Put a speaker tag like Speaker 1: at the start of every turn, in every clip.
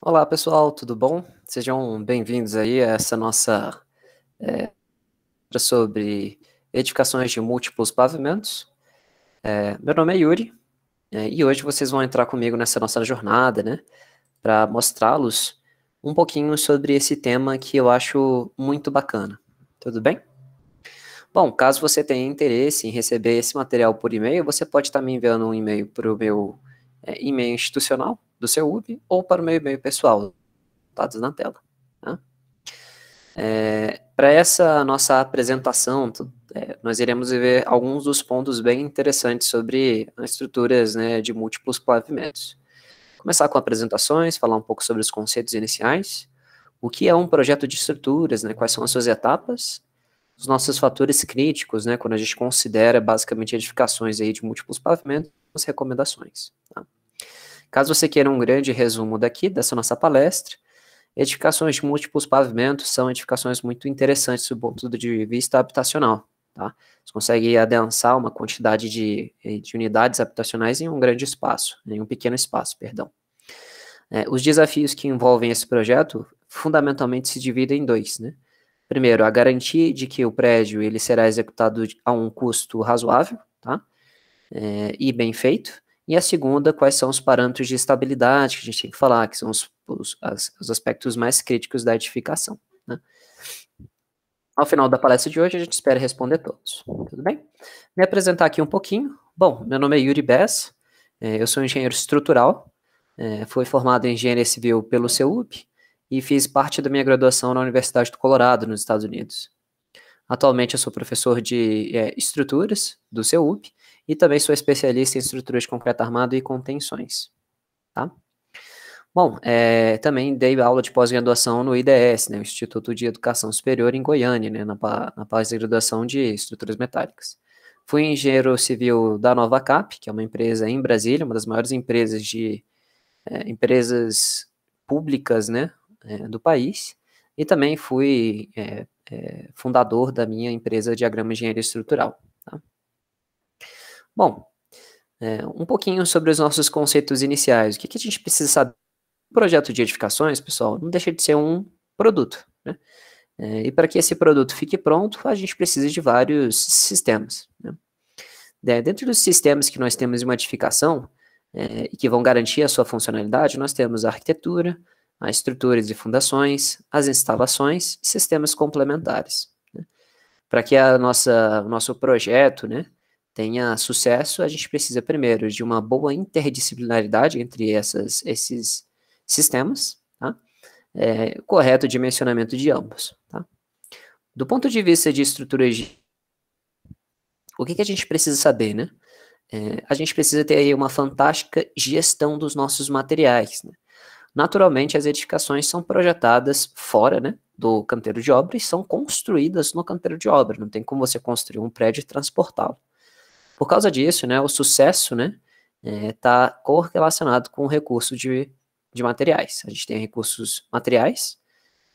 Speaker 1: Olá pessoal, tudo bom? Sejam bem-vindos aí a essa nossa é, sobre edificações de múltiplos pavimentos. É, meu nome é Yuri é, e hoje vocês vão entrar comigo nessa nossa jornada, né, para mostrá-los um pouquinho sobre esse tema que eu acho muito bacana. Tudo bem? Bom, caso você tenha interesse em receber esse material por e-mail, você pode estar me enviando um e-mail para o meu e-mail institucional do seu UB ou para o meu e-mail pessoal, dados na tela. Tá? É, para essa nossa apresentação, é, nós iremos ver alguns dos pontos bem interessantes sobre estruturas né, de múltiplos pavimentos. Começar com apresentações, falar um pouco sobre os conceitos iniciais, o que é um projeto de estruturas, né, quais são as suas etapas, os nossos fatores críticos, né, quando a gente considera basicamente edificações aí de múltiplos pavimentos, as recomendações. Tá? Caso você queira um grande resumo daqui, dessa nossa palestra, edificações de múltiplos pavimentos são edificações muito interessantes do ponto de vista habitacional. Tá? Você consegue adensar uma quantidade de, eh, de unidades habitacionais em um grande espaço, em um pequeno espaço, perdão. É, os desafios que envolvem esse projeto fundamentalmente se dividem em dois, né? Primeiro, a garantia de que o prédio ele será executado a um custo razoável, tá? É, e bem feito. E a segunda, quais são os parâmetros de estabilidade que a gente tem que falar, que são os, os, as, os aspectos mais críticos da edificação. Né? Ao final da palestra de hoje, a gente espera responder todos. Tudo bem? Me apresentar aqui um pouquinho. Bom, meu nome é Yuri Bess, é, eu sou engenheiro estrutural, é, fui formado em engenharia civil pelo CEUB e fiz parte da minha graduação na Universidade do Colorado, nos Estados Unidos. Atualmente eu sou professor de é, estruturas do CEUB e também sou especialista em estruturas de concreto armado e contenções. Tá? Bom, é, também dei aula de pós-graduação no IDS, né, Instituto de Educação Superior em Goiânia, né, na, na pós-graduação de estruturas metálicas. Fui engenheiro civil da Nova Cap, que é uma empresa em Brasília, uma das maiores empresas de é, empresas públicas, né, é, do país. E também fui é, é, fundador da minha empresa Diagrama Engenharia Estrutural. Bom, é, um pouquinho sobre os nossos conceitos iniciais. O que, que a gente precisa saber? Um projeto de edificações, pessoal, não deixa de ser um produto. Né? É, e para que esse produto fique pronto, a gente precisa de vários sistemas. Né? É, dentro dos sistemas que nós temos em uma edificação é, e que vão garantir a sua funcionalidade, nós temos a arquitetura, as estruturas e fundações, as instalações e sistemas complementares. Né? Para que a nossa, o nosso projeto, né, tenha sucesso, a gente precisa primeiro de uma boa interdisciplinaridade entre essas, esses sistemas, tá? É, correto dimensionamento de ambos. Tá? Do ponto de vista de estruturas de... O que, que a gente precisa saber, né? É, a gente precisa ter aí uma fantástica gestão dos nossos materiais. Né? Naturalmente, as edificações são projetadas fora né, do canteiro de obra e são construídas no canteiro de obra. Não tem como você construir um prédio e transportá-lo. Por causa disso, né, o sucesso né, está é, tá correlacionado com o recurso de, de materiais. A gente tem recursos materiais,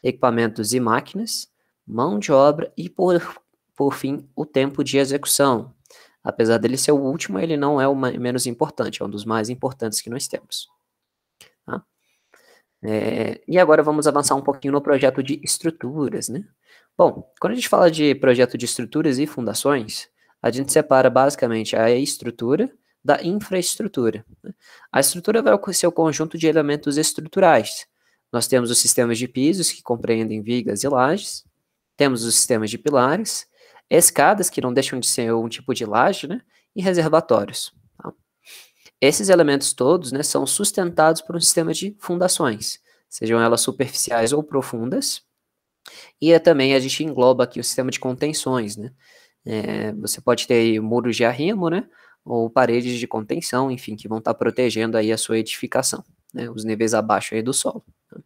Speaker 1: equipamentos e máquinas, mão de obra e, por, por fim, o tempo de execução. Apesar dele ser o último, ele não é o menos importante, é um dos mais importantes que nós temos. Tá? É, e agora vamos avançar um pouquinho no projeto de estruturas, né? Bom, quando a gente fala de projeto de estruturas e fundações, a gente separa basicamente a estrutura da infraestrutura. Né? A estrutura vai ser o conjunto de elementos estruturais. Nós temos os sistemas de pisos, que compreendem vigas e lajes, temos os sistemas de pilares, escadas, que não deixam de ser um tipo de laje, né? e reservatórios. Tá? Esses elementos todos né, são sustentados por um sistema de fundações, sejam elas superficiais ou profundas, e é também a gente engloba aqui o sistema de contenções, né? É, você pode ter aí muros de arrimo, né? Ou paredes de contenção, enfim, que vão estar tá protegendo aí a sua edificação, né? Os níveis abaixo aí do solo. Né.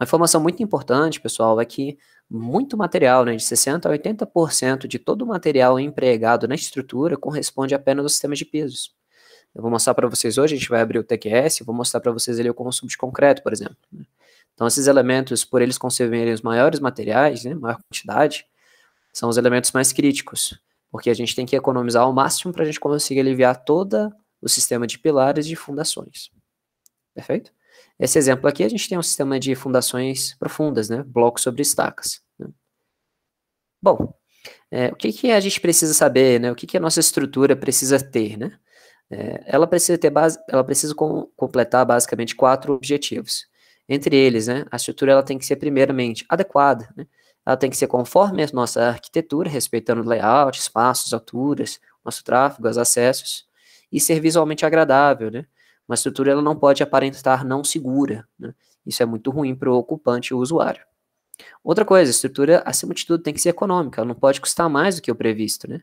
Speaker 1: Uma informação muito importante, pessoal, é que muito material, né, de 60% a 80% de todo o material empregado na estrutura corresponde apenas ao sistema de pisos. Eu vou mostrar para vocês hoje, a gente vai abrir o TQS, vou mostrar para vocês ali o consumo de concreto, por exemplo. Né. Então, esses elementos, por eles consumirem os maiores materiais, né, maior quantidade, são os elementos mais críticos, porque a gente tem que economizar ao máximo para a gente conseguir aliviar todo o sistema de pilares e fundações. Perfeito? Esse exemplo aqui, a gente tem um sistema de fundações profundas, né? Blocos sobre estacas. Né? Bom, é, o que, que a gente precisa saber, né? O que, que a nossa estrutura precisa ter, né? É, ela precisa ter base, ela precisa com, completar basicamente quatro objetivos. Entre eles, né? A estrutura ela tem que ser primeiramente adequada, né? ela tem que ser conforme a nossa arquitetura, respeitando layout, espaços, alturas, nosso tráfego, os acessos, e ser visualmente agradável, né? Uma estrutura ela não pode aparentar não segura, né? Isso é muito ruim para o ocupante e o usuário. Outra coisa, a estrutura, acima de tudo, tem que ser econômica, ela não pode custar mais do que o previsto, né?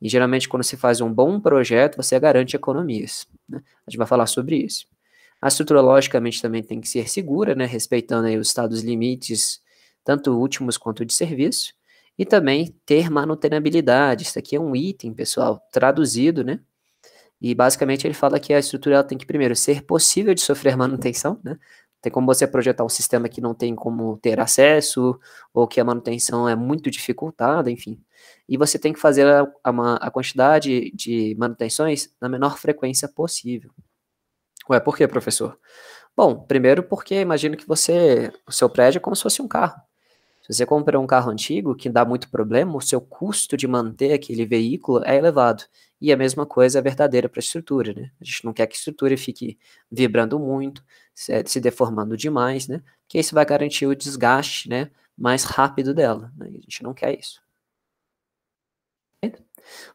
Speaker 1: E geralmente, quando se faz um bom projeto, você garante economias. Né? A gente vai falar sobre isso. A estrutura, logicamente, também tem que ser segura, né? Respeitando aí os estados limites tanto últimos quanto de serviço, e também ter manutenabilidade. Isso aqui é um item, pessoal, traduzido, né? E basicamente ele fala que a estrutura tem que primeiro ser possível de sofrer manutenção, né? Tem como você projetar um sistema que não tem como ter acesso, ou que a manutenção é muito dificultada, enfim. E você tem que fazer a, a, a quantidade de manutenções na menor frequência possível. Ué, por que, professor? Bom, primeiro porque imagino que você, o seu prédio é como se fosse um carro você compra um carro antigo que dá muito problema, o seu custo de manter aquele veículo é elevado. E a mesma coisa é verdadeira para a estrutura, né? A gente não quer que a estrutura fique vibrando muito, se deformando demais, né? Porque isso vai garantir o desgaste, né? Mais rápido dela. Né? A gente não quer isso.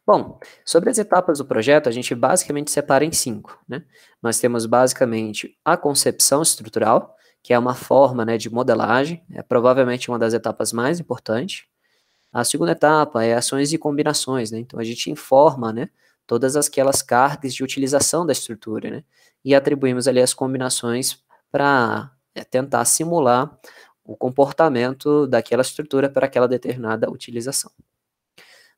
Speaker 1: Bom, sobre as etapas do projeto, a gente basicamente separa em cinco. Né? Nós temos basicamente a concepção estrutural, que é uma forma né, de modelagem, é provavelmente uma das etapas mais importantes. A segunda etapa é ações e combinações, né? então a gente informa né, todas aquelas cargas de utilização da estrutura né, e atribuímos ali as combinações para é, tentar simular o comportamento daquela estrutura para aquela determinada utilização.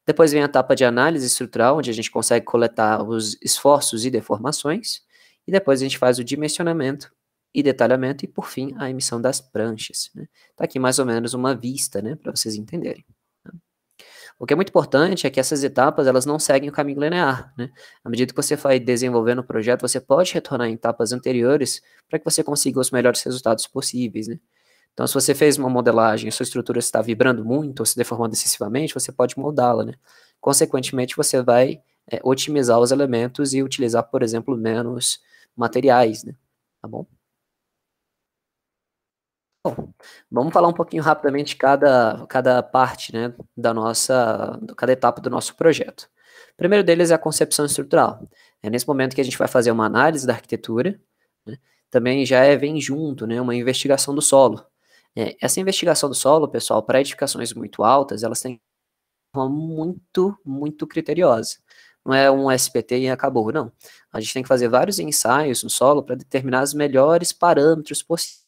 Speaker 1: Depois vem a etapa de análise estrutural, onde a gente consegue coletar os esforços e deformações, e depois a gente faz o dimensionamento e detalhamento, e por fim a emissão das pranchas. Está né? Tá aqui mais ou menos uma vista né, para vocês entenderem. Tá? O que é muito importante é que essas etapas elas não seguem o caminho linear. Né? À medida que você vai desenvolvendo o projeto, você pode retornar em etapas anteriores para que você consiga os melhores resultados possíveis. Né? Então, se você fez uma modelagem, a sua estrutura está vibrando muito ou se deformando excessivamente, você pode moldá-la. Né? Consequentemente, você vai é, otimizar os elementos e utilizar, por exemplo, menos materiais. Né? Tá bom? Bom, vamos falar um pouquinho rapidamente cada, cada parte, né, da nossa, cada etapa do nosso projeto. O primeiro deles é a concepção estrutural. É nesse momento que a gente vai fazer uma análise da arquitetura, né, também já é, vem junto, né, uma investigação do solo. É, essa investigação do solo, pessoal, para edificações muito altas, elas têm uma muito, muito criteriosa. Não é um SPT e acabou, não. A gente tem que fazer vários ensaios no solo para determinar os melhores parâmetros possíveis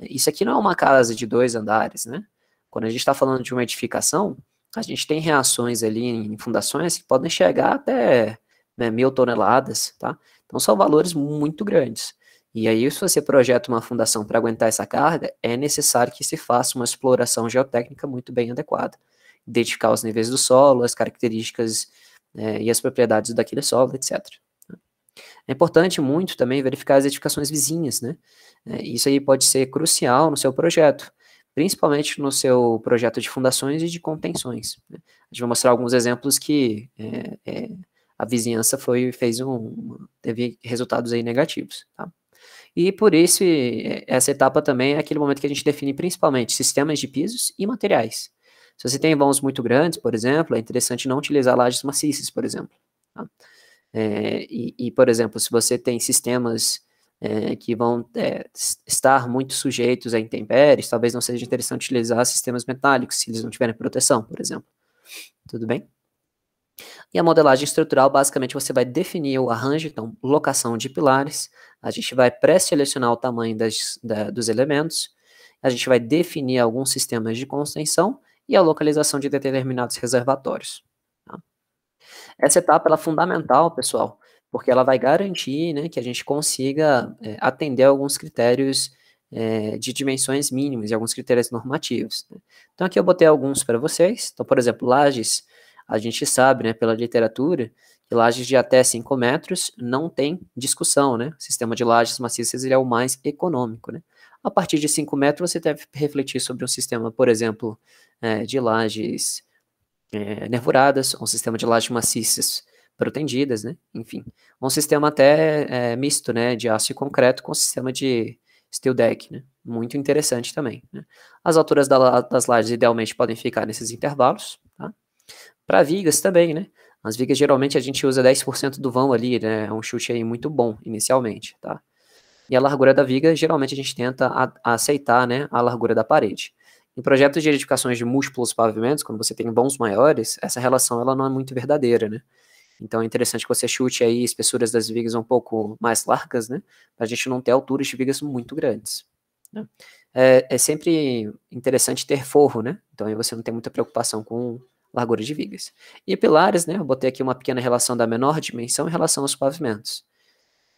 Speaker 1: isso aqui não é uma casa de dois andares, né? Quando a gente está falando de uma edificação, a gente tem reações ali em fundações que podem chegar até né, mil toneladas, tá? Então são valores muito grandes. E aí, se você projeta uma fundação para aguentar essa carga, é necessário que se faça uma exploração geotécnica muito bem adequada. Identificar os níveis do solo, as características né, e as propriedades daquele solo, etc. É importante muito também verificar as edificações vizinhas, né? É, isso aí pode ser crucial no seu projeto, principalmente no seu projeto de fundações e de contenções. Né? A gente vai mostrar alguns exemplos que é, é, a vizinhança foi fez um teve resultados aí negativos, tá? E por isso é, essa etapa também é aquele momento que a gente define principalmente sistemas de pisos e materiais. Se você tem vãos muito grandes, por exemplo, é interessante não utilizar lajes maciças, por exemplo. Tá? É, e, e, por exemplo, se você tem sistemas é, que vão é, estar muito sujeitos a intempéries, talvez não seja interessante utilizar sistemas metálicos se eles não tiverem proteção, por exemplo. Tudo bem? E a modelagem estrutural, basicamente, você vai definir o arranjo, então, locação de pilares, a gente vai pré-selecionar o tamanho das, da, dos elementos, a gente vai definir alguns sistemas de contenção e a localização de determinados reservatórios. Essa etapa é fundamental, pessoal, porque ela vai garantir né, que a gente consiga é, atender alguns critérios é, de dimensões mínimas e alguns critérios normativos. Né? Então, aqui eu botei alguns para vocês. Então, por exemplo, lajes, a gente sabe né, pela literatura que lajes de até 5 metros não tem discussão. Né? O sistema de lajes maciças ele é o mais econômico. Né? A partir de 5 metros, você deve refletir sobre um sistema, por exemplo, é, de lajes é, nervuradas, um sistema de lajes maciças protendidas, né? Enfim, um sistema até é, misto, né? De aço e concreto com sistema de steel deck, né? Muito interessante também. Né? As alturas da, das lajes idealmente podem ficar nesses intervalos, tá? Para vigas também, né? As vigas geralmente a gente usa 10% do vão ali, né? É um chute aí muito bom inicialmente, tá? E a largura da viga, geralmente a gente tenta a, a aceitar, né, a largura da parede. Em projetos de edificações de múltiplos pavimentos, quando você tem bons maiores, essa relação ela não é muito verdadeira, né? Então é interessante que você chute aí espessuras das vigas um pouco mais largas, né? Para a gente não ter alturas de vigas muito grandes. Né? É, é, sempre interessante ter forro, né? Então aí você não tem muita preocupação com largura de vigas. E pilares, né? Eu botei aqui uma pequena relação da menor dimensão em relação aos pavimentos.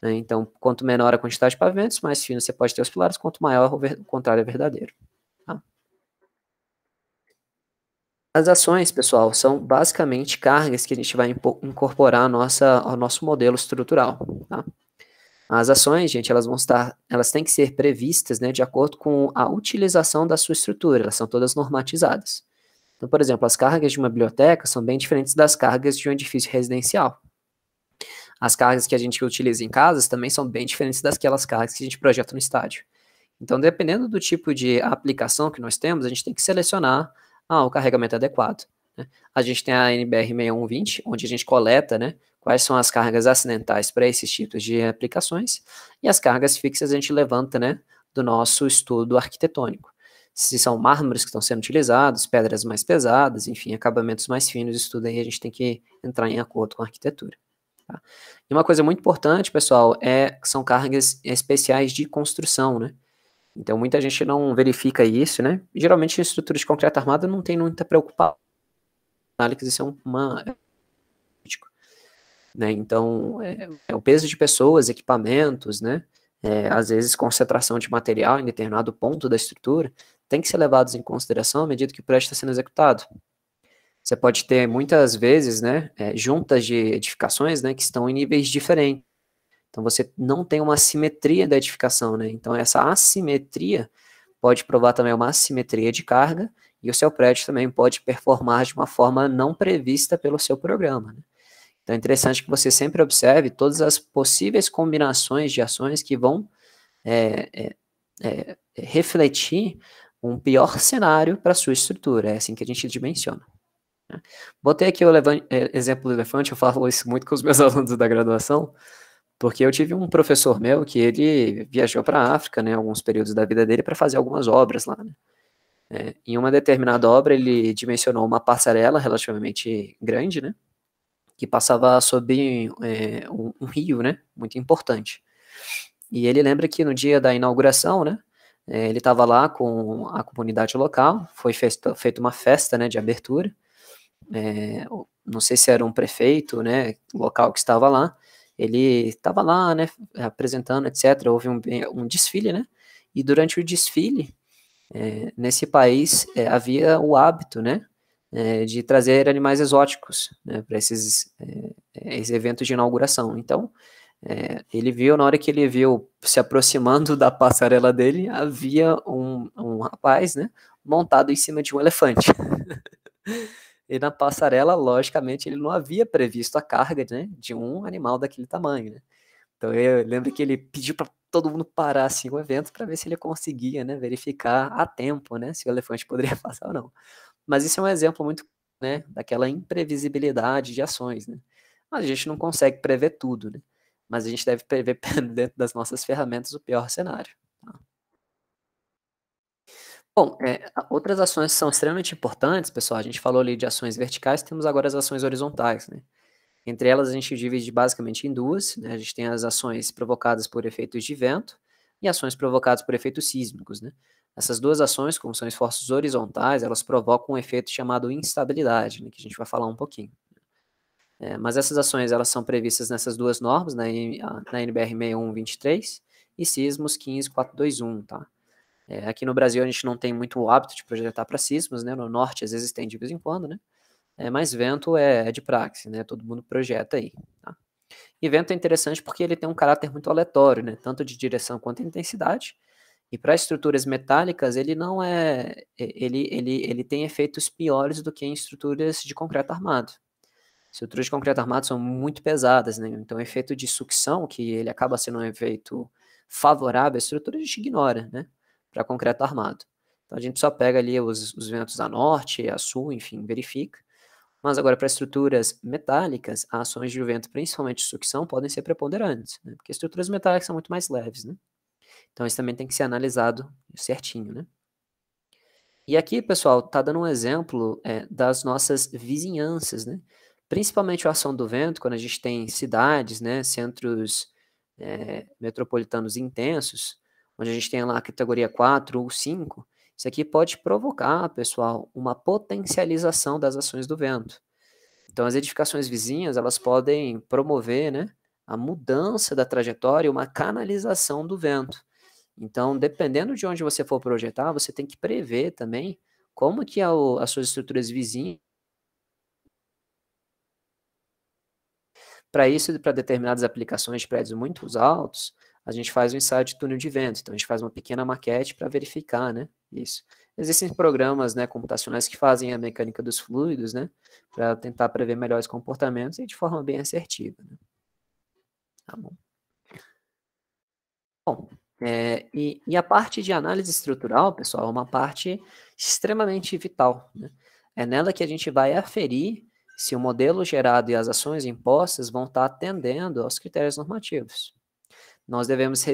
Speaker 1: Né? Então, quanto menor a quantidade de pavimentos, mais fino você pode ter os pilares, quanto maior o contrário é verdadeiro. As ações, pessoal, são basicamente cargas que a gente vai incorporar nossa, ao nosso modelo estrutural. Tá? As ações, gente, elas vão estar, elas têm que ser previstas né, de acordo com a utilização da sua estrutura, elas são todas normatizadas. Então, por exemplo, as cargas de uma biblioteca são bem diferentes das cargas de um edifício residencial. As cargas que a gente utiliza em casas também são bem diferentes das cargas que a gente projeta no estádio. Então, dependendo do tipo de aplicação que nós temos, a gente tem que selecionar ah, o carregamento é adequado. Né? A gente tem a NBR 6120, onde a gente coleta né, quais são as cargas acidentais para esses tipos de aplicações, e as cargas fixas a gente levanta né, do nosso estudo arquitetônico. Se são mármores que estão sendo utilizados, pedras mais pesadas, enfim, acabamentos mais finos, isso tudo aí a gente tem que entrar em acordo com a arquitetura. Tá? E uma coisa muito importante, pessoal, é são cargas especiais de construção, né? Então muita gente não verifica isso, né? Geralmente em estrutura de concreto armado não tem muita preocupação. Análise isso é uma é né? Então é, é, o peso de pessoas, equipamentos, né? É, às vezes concentração de material em determinado ponto da estrutura tem que ser levados em consideração à medida que o prédio está sendo executado. Você pode ter muitas vezes, né, é, juntas de edificações, né, que estão em níveis diferentes então você não tem uma simetria da edificação, né? Então essa assimetria pode provar também uma assimetria de carga e o seu prédio também pode performar de uma forma não prevista pelo seu programa. Né? Então é interessante que você sempre observe todas as possíveis combinações de ações que vão é, é, é, refletir um pior cenário para sua estrutura. É assim que a gente dimensiona. Né? Botei aqui o é, exemplo do elefante, eu falo isso muito com os meus alunos da graduação, porque eu tive um professor meu que ele viajou para a África, né, alguns períodos da vida dele, para fazer algumas obras lá. Né? É, em uma determinada obra, ele dimensionou uma passarela relativamente grande, né, que passava sobre é, um, um, rio, né, muito importante. E ele lembra que no dia da inauguração, né, é, ele estava lá com a comunidade local, foi feita uma festa, né, de abertura. É, não sei se era um prefeito, né, local que estava lá, ele estava lá, né, apresentando, etc. Houve um, um desfile, né? E durante o desfile, é, nesse país é, havia o hábito, né, é, de trazer animais exóticos né, para esses, esses, eventos de inauguração. Então, ele viu, na hora que ele viu se aproximando da passarela dele, havia um, um rapaz, né, montado em cima de um elefante. E na passarela, logicamente, ele não havia previsto a carga né, de um animal daquele tamanho. Né? Então eu lembro que ele pediu para todo mundo parar assim, o evento para ver se ele conseguia né, verificar a tempo né, se o elefante poderia passar ou não. Mas isso é um exemplo muito né, daquela imprevisibilidade de ações. Né? Mas a gente não consegue prever tudo, né? mas a gente deve prever dentro das nossas ferramentas o pior cenário. Bom, é, outras ações são extremamente importantes, pessoal. A gente falou ali de ações verticais, temos agora as ações horizontais, né? Entre elas, a gente divide basicamente em duas. Né? A gente tem as ações provocadas por efeitos de vento e ações provocadas por efeitos sísmicos. Né? Essas duas ações, como são esforços horizontais, elas provocam um efeito chamado instabilidade, né? que a gente vai falar um pouquinho. É, mas essas ações elas são previstas nessas duas normas, na, na NBR 6123 e SISMOS 15421. Tá? É, aqui no Brasil a gente não tem muito o hábito de projetar para sismos, né? No norte às vezes tem de vez em quando, né? É, mas vento é, é de praxe, né? Todo mundo projeta aí. Tá? E vento é interessante porque ele tem um caráter muito aleatório, né? Tanto de direção quanto de intensidade. E para estruturas metálicas, ele não é. Ele, ele, ele tem efeitos piores do que em estruturas de concreto armado. Estruturas de concreto armado são muito pesadas, né? Então, o efeito de sucção, que ele acaba sendo um efeito favorável à estrutura, a gente ignora, né? para concreto armado. Então a gente só pega ali os, os ventos a norte, a sul, enfim, verifica. Mas agora, para estruturas metálicas, ações de vento, principalmente de sucção, podem ser preponderantes, né? porque estruturas metálicas são muito mais leves. Né? Então, isso também tem que ser analisado certinho. Né? E aqui, pessoal, está dando um exemplo é, das nossas vizinhanças, né? principalmente a ação do vento, quando a gente tem cidades, né? centros é, metropolitanos intensos, onde a gente tem lá a categoria 4 ou 5, isso aqui pode provocar, pessoal, uma potencialização das ações do vento. Então, as edificações vizinhas, elas podem promover, né, a mudança da trajetória, uma canalização do vento. Então, dependendo de onde você for projetar, você tem que prever também como que as suas estruturas vizinhas para isso, para determinadas aplicações de prédios muito altos, a gente faz um ensaio de túnel de vento. Então, a gente faz uma pequena maquete para verificar, né? Isso. Existem programas né, computacionais que fazem a mecânica dos fluidos, né? Para tentar prever melhores comportamentos e de forma bem assertiva. Né? Tá bom. Bom, é, e, e, a parte de análise estrutural, pessoal, é uma parte extremamente vital. Né? É nela que a gente vai aferir se o modelo gerado e as ações impostas vão estar tá atendendo aos critérios normativos nós devemos é,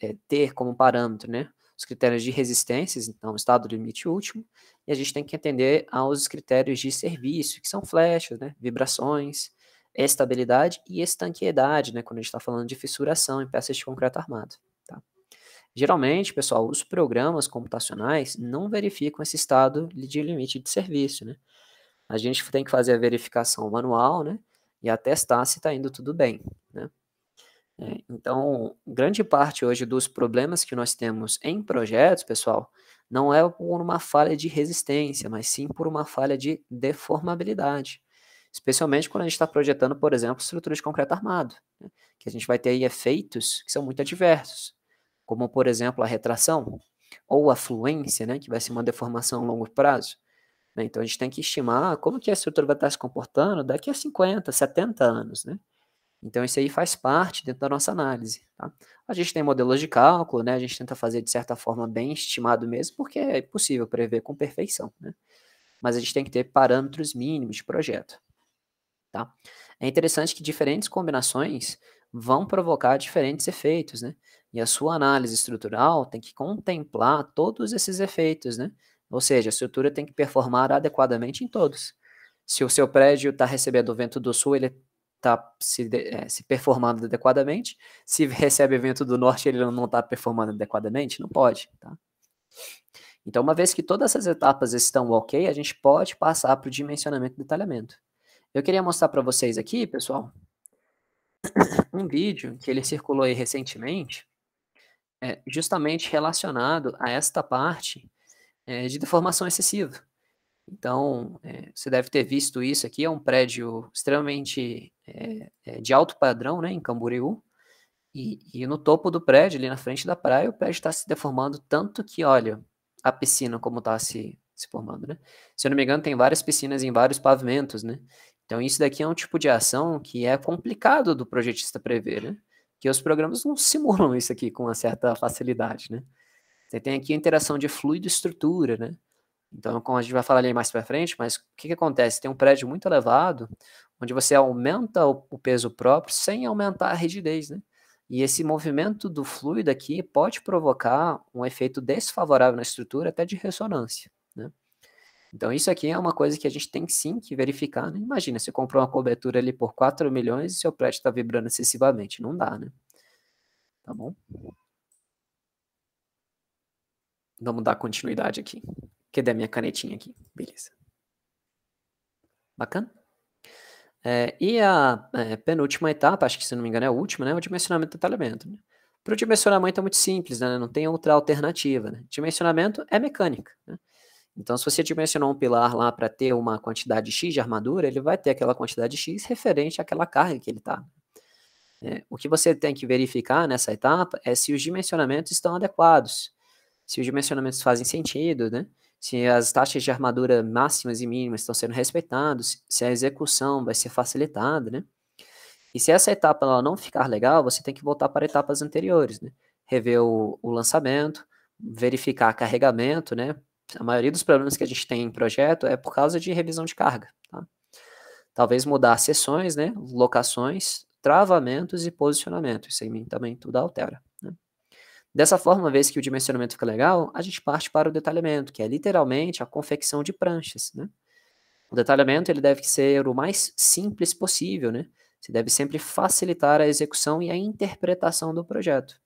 Speaker 1: é, ter como parâmetro, né? Os critérios de resistências, então, estado limite último, e a gente tem que atender aos critérios de serviço, que são flechas, né? Vibrações, estabilidade e estanqueidade, né? Quando a gente está falando de fissuração em peças de concreto armado. Tá? Geralmente, pessoal, os programas computacionais não verificam esse estado de limite de serviço, né? A gente tem que fazer a verificação manual, né? E atestar se está indo tudo bem, né? É. Né, então, grande parte hoje dos problemas que nós temos em projetos, pessoal, não é por uma falha de resistência, mas sim por uma falha de deformabilidade. Especialmente quando a gente está projetando, por exemplo, estrutura de concreto armado, né? que a gente vai ter aí efeitos que são muito adversos, como, por exemplo, a retração ou a fluência, né? que vai ser uma deformação a longo prazo. Né. Então, a gente tem que estimar como que a estrutura vai estar se comportando daqui a 50, 70 anos, né? Então, isso aí faz parte dentro da nossa análise. Tá? A gente tem modelos de cálculo, né? a gente tenta fazer de certa forma bem estimado mesmo, porque é impossível prever com perfeição. Né? Mas a gente tem que ter parâmetros mínimos de projeto. Tá? É interessante que diferentes combinações vão provocar diferentes efeitos, né? E a sua análise estrutural tem que contemplar todos esses efeitos, né? Ou seja, a estrutura tem que performar adequadamente em todos. Se o seu prédio está recebendo vento do sul, ele está se, é, se, performando adequadamente. Se recebe evento do norte, ele não está performando adequadamente, não pode. Tá? Então, uma vez que todas essas etapas estão ok, a gente pode passar para o dimensionamento e detalhamento. Eu queria mostrar para vocês aqui, pessoal, um vídeo que ele circulou aí recentemente, é, justamente relacionado a esta parte é, de deformação excessiva. Então, é, você deve ter visto isso aqui, é um prédio extremamente é, é, de alto padrão, né, em Camboriú, e, e, no topo do prédio, ali na frente da praia, o prédio está se deformando tanto que, olha, a piscina como está se, se formando, né? Se eu não me engano, tem várias piscinas em vários pavimentos, né? Então, isso daqui é um tipo de ação que é complicado do projetista prever, né? Que os programas não simulam isso aqui com uma certa facilidade, né? Você tem aqui a interação de fluido e estrutura, né? Então, como a gente vai falar ali mais para frente, mas o que, que acontece? Tem um prédio muito elevado, onde você aumenta o, o peso próprio sem aumentar a rigidez, né? E esse movimento do fluido aqui pode provocar um efeito desfavorável na estrutura, até de ressonância. Né? Então, isso aqui é uma coisa que a gente tem sim que verificar. Né? Imagina, você comprou uma cobertura ali por 4 milhões e seu prédio está vibrando excessivamente. Não dá, né? Tá bom? Vamos dar continuidade aqui. Cadê a minha canetinha aqui? Beleza. Bacana? É, e a é, penúltima etapa, acho que se não me engano é a última, né? O dimensionamento do elemento. Né? Para o dimensionamento é muito simples, né? Não tem outra alternativa. Né? Dimensionamento é mecânica. Né? Então, se você dimensionar um pilar lá para ter uma quantidade X de armadura, ele vai ter aquela quantidade X referente àquela carga que ele está. É, o que você tem que verificar nessa etapa é se os dimensionamentos estão adequados, se os dimensionamentos fazem sentido, né? se as taxas de armadura máximas e mínimas estão sendo respeitadas, se a execução vai ser facilitada, né? E se essa etapa ela não ficar legal, você tem que voltar para etapas anteriores, né? Rever o, o lançamento, verificar carregamento, né? A maioria dos problemas que a gente tem em projeto é por causa de revisão de carga, tá? Talvez mudar sessões, né? Locações, travamentos e posicionamento. Isso aí também tudo altera. Dessa forma, uma vez que o dimensionamento fica legal, a gente parte para o detalhamento, que é literalmente a confecção de pranchas, né? O detalhamento ele deve ser o mais simples possível, né? Você deve sempre facilitar a execução e a interpretação do projeto.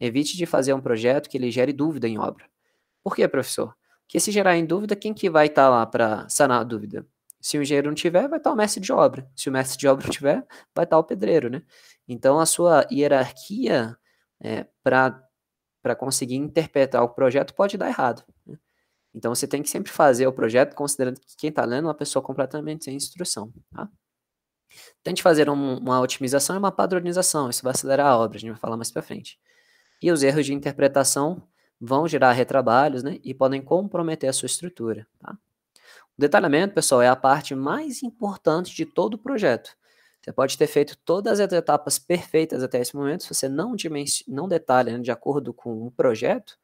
Speaker 1: Evite de fazer um projeto que ele gere dúvida em obra. Por que, professor? Porque se gerar em dúvida, quem que vai estar tá lá para sanar a dúvida? Se o engenheiro não tiver, vai estar tá o mestre de obra. Se o mestre de obra não tiver, vai estar tá o pedreiro, né? Então, a sua hierarquia é, para para conseguir interpretar o projeto pode dar errado. Né? Então você tem que sempre fazer o projeto considerando que quem está lendo é uma pessoa completamente sem instrução. Tá? Tente fazer um, uma otimização e uma padronização, isso vai acelerar a obra, a gente vai falar mais para frente. E os erros de interpretação vão gerar retrabalhos né, e podem comprometer a sua estrutura. Tá? O detalhamento, pessoal, é a parte mais importante de todo o projeto. Você pode ter feito todas as etapas perfeitas até esse momento, se você não, não detalha né, de acordo com o projeto,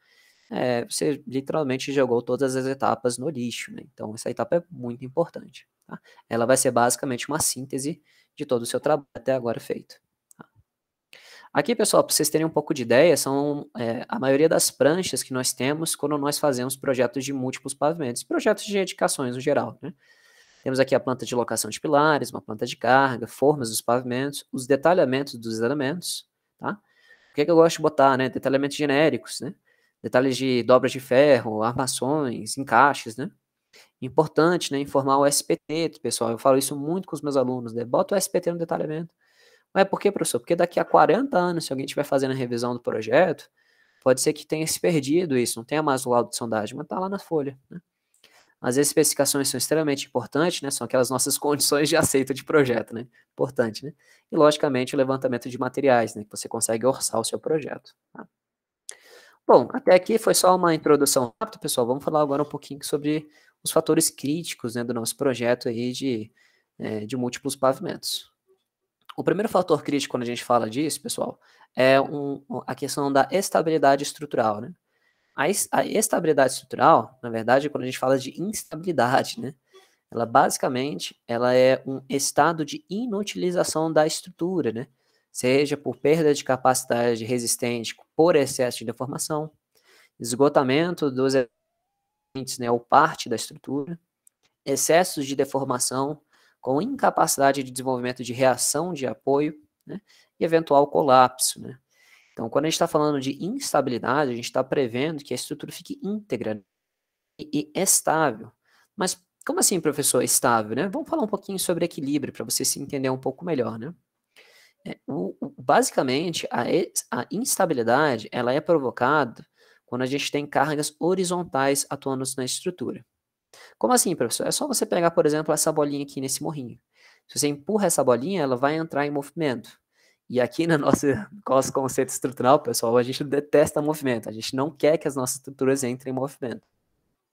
Speaker 1: é, você literalmente jogou todas as etapas no lixo. Né? Então, essa etapa é muito importante. Tá? Ela vai ser basicamente uma síntese de todo o seu trabalho até agora feito. Tá? Aqui, pessoal, para vocês terem um pouco de ideia, são é, a maioria das pranchas que nós temos quando nós fazemos projetos de múltiplos pavimentos, projetos de edificações no geral. Né? Temos aqui a planta de locação de pilares, uma planta de carga, formas dos pavimentos, os detalhamentos dos elementos, tá? O que, é que eu gosto de botar, né? Detalhamentos genéricos, né? Detalhes de dobras de ferro, armações, encaixes, né? Importante, né? Informar o SPT, pessoal. Eu falo isso muito com os meus alunos, né? Bota o SPT no detalhamento. Mas por que, professor? Porque daqui a 40 anos, se alguém estiver fazendo a revisão do projeto, pode ser que tenha se perdido isso, não tenha mais o laudo de sondagem, mas está lá na folha. Né? As especificações são extremamente importantes, né? São aquelas nossas condições de aceito de projeto, né? Importante, né? E, logicamente, o levantamento de materiais, né? Que você consegue orçar o seu projeto. Tá? Bom, até aqui foi só uma introdução rápida, pessoal. Vamos falar agora um pouquinho sobre os fatores críticos né, do nosso projeto aí de, é, de múltiplos pavimentos. O primeiro fator crítico quando a gente fala disso, pessoal, é um, a questão da estabilidade estrutural, né? A, estabilidade estrutural, na verdade, quando a gente fala de instabilidade, né? Ela basicamente ela é um estado de inutilização da estrutura, né? Seja por perda de capacidade resistente por excesso de deformação, esgotamento dos elementos, né, ou parte da estrutura, excessos de deformação com incapacidade de desenvolvimento de reação de apoio, né, e eventual colapso, né? Então, quando a gente está falando de instabilidade, a gente está prevendo que a estrutura fique íntegra e estável. Mas como assim, professor, estável? Né? Vamos falar um pouquinho sobre equilíbrio para você se entender um pouco melhor. Né? É, o, o, basicamente, a, a instabilidade ela é provocada quando a gente tem cargas horizontais atuando na estrutura. Como assim, professor? É só você pegar, por exemplo, essa bolinha aqui nesse morrinho. Se você empurra essa bolinha, ela vai entrar em movimento. E aqui na nossa, nosso conceito estrutural, pessoal, a gente detesta movimento. A gente não quer que as nossas estruturas entrem em movimento.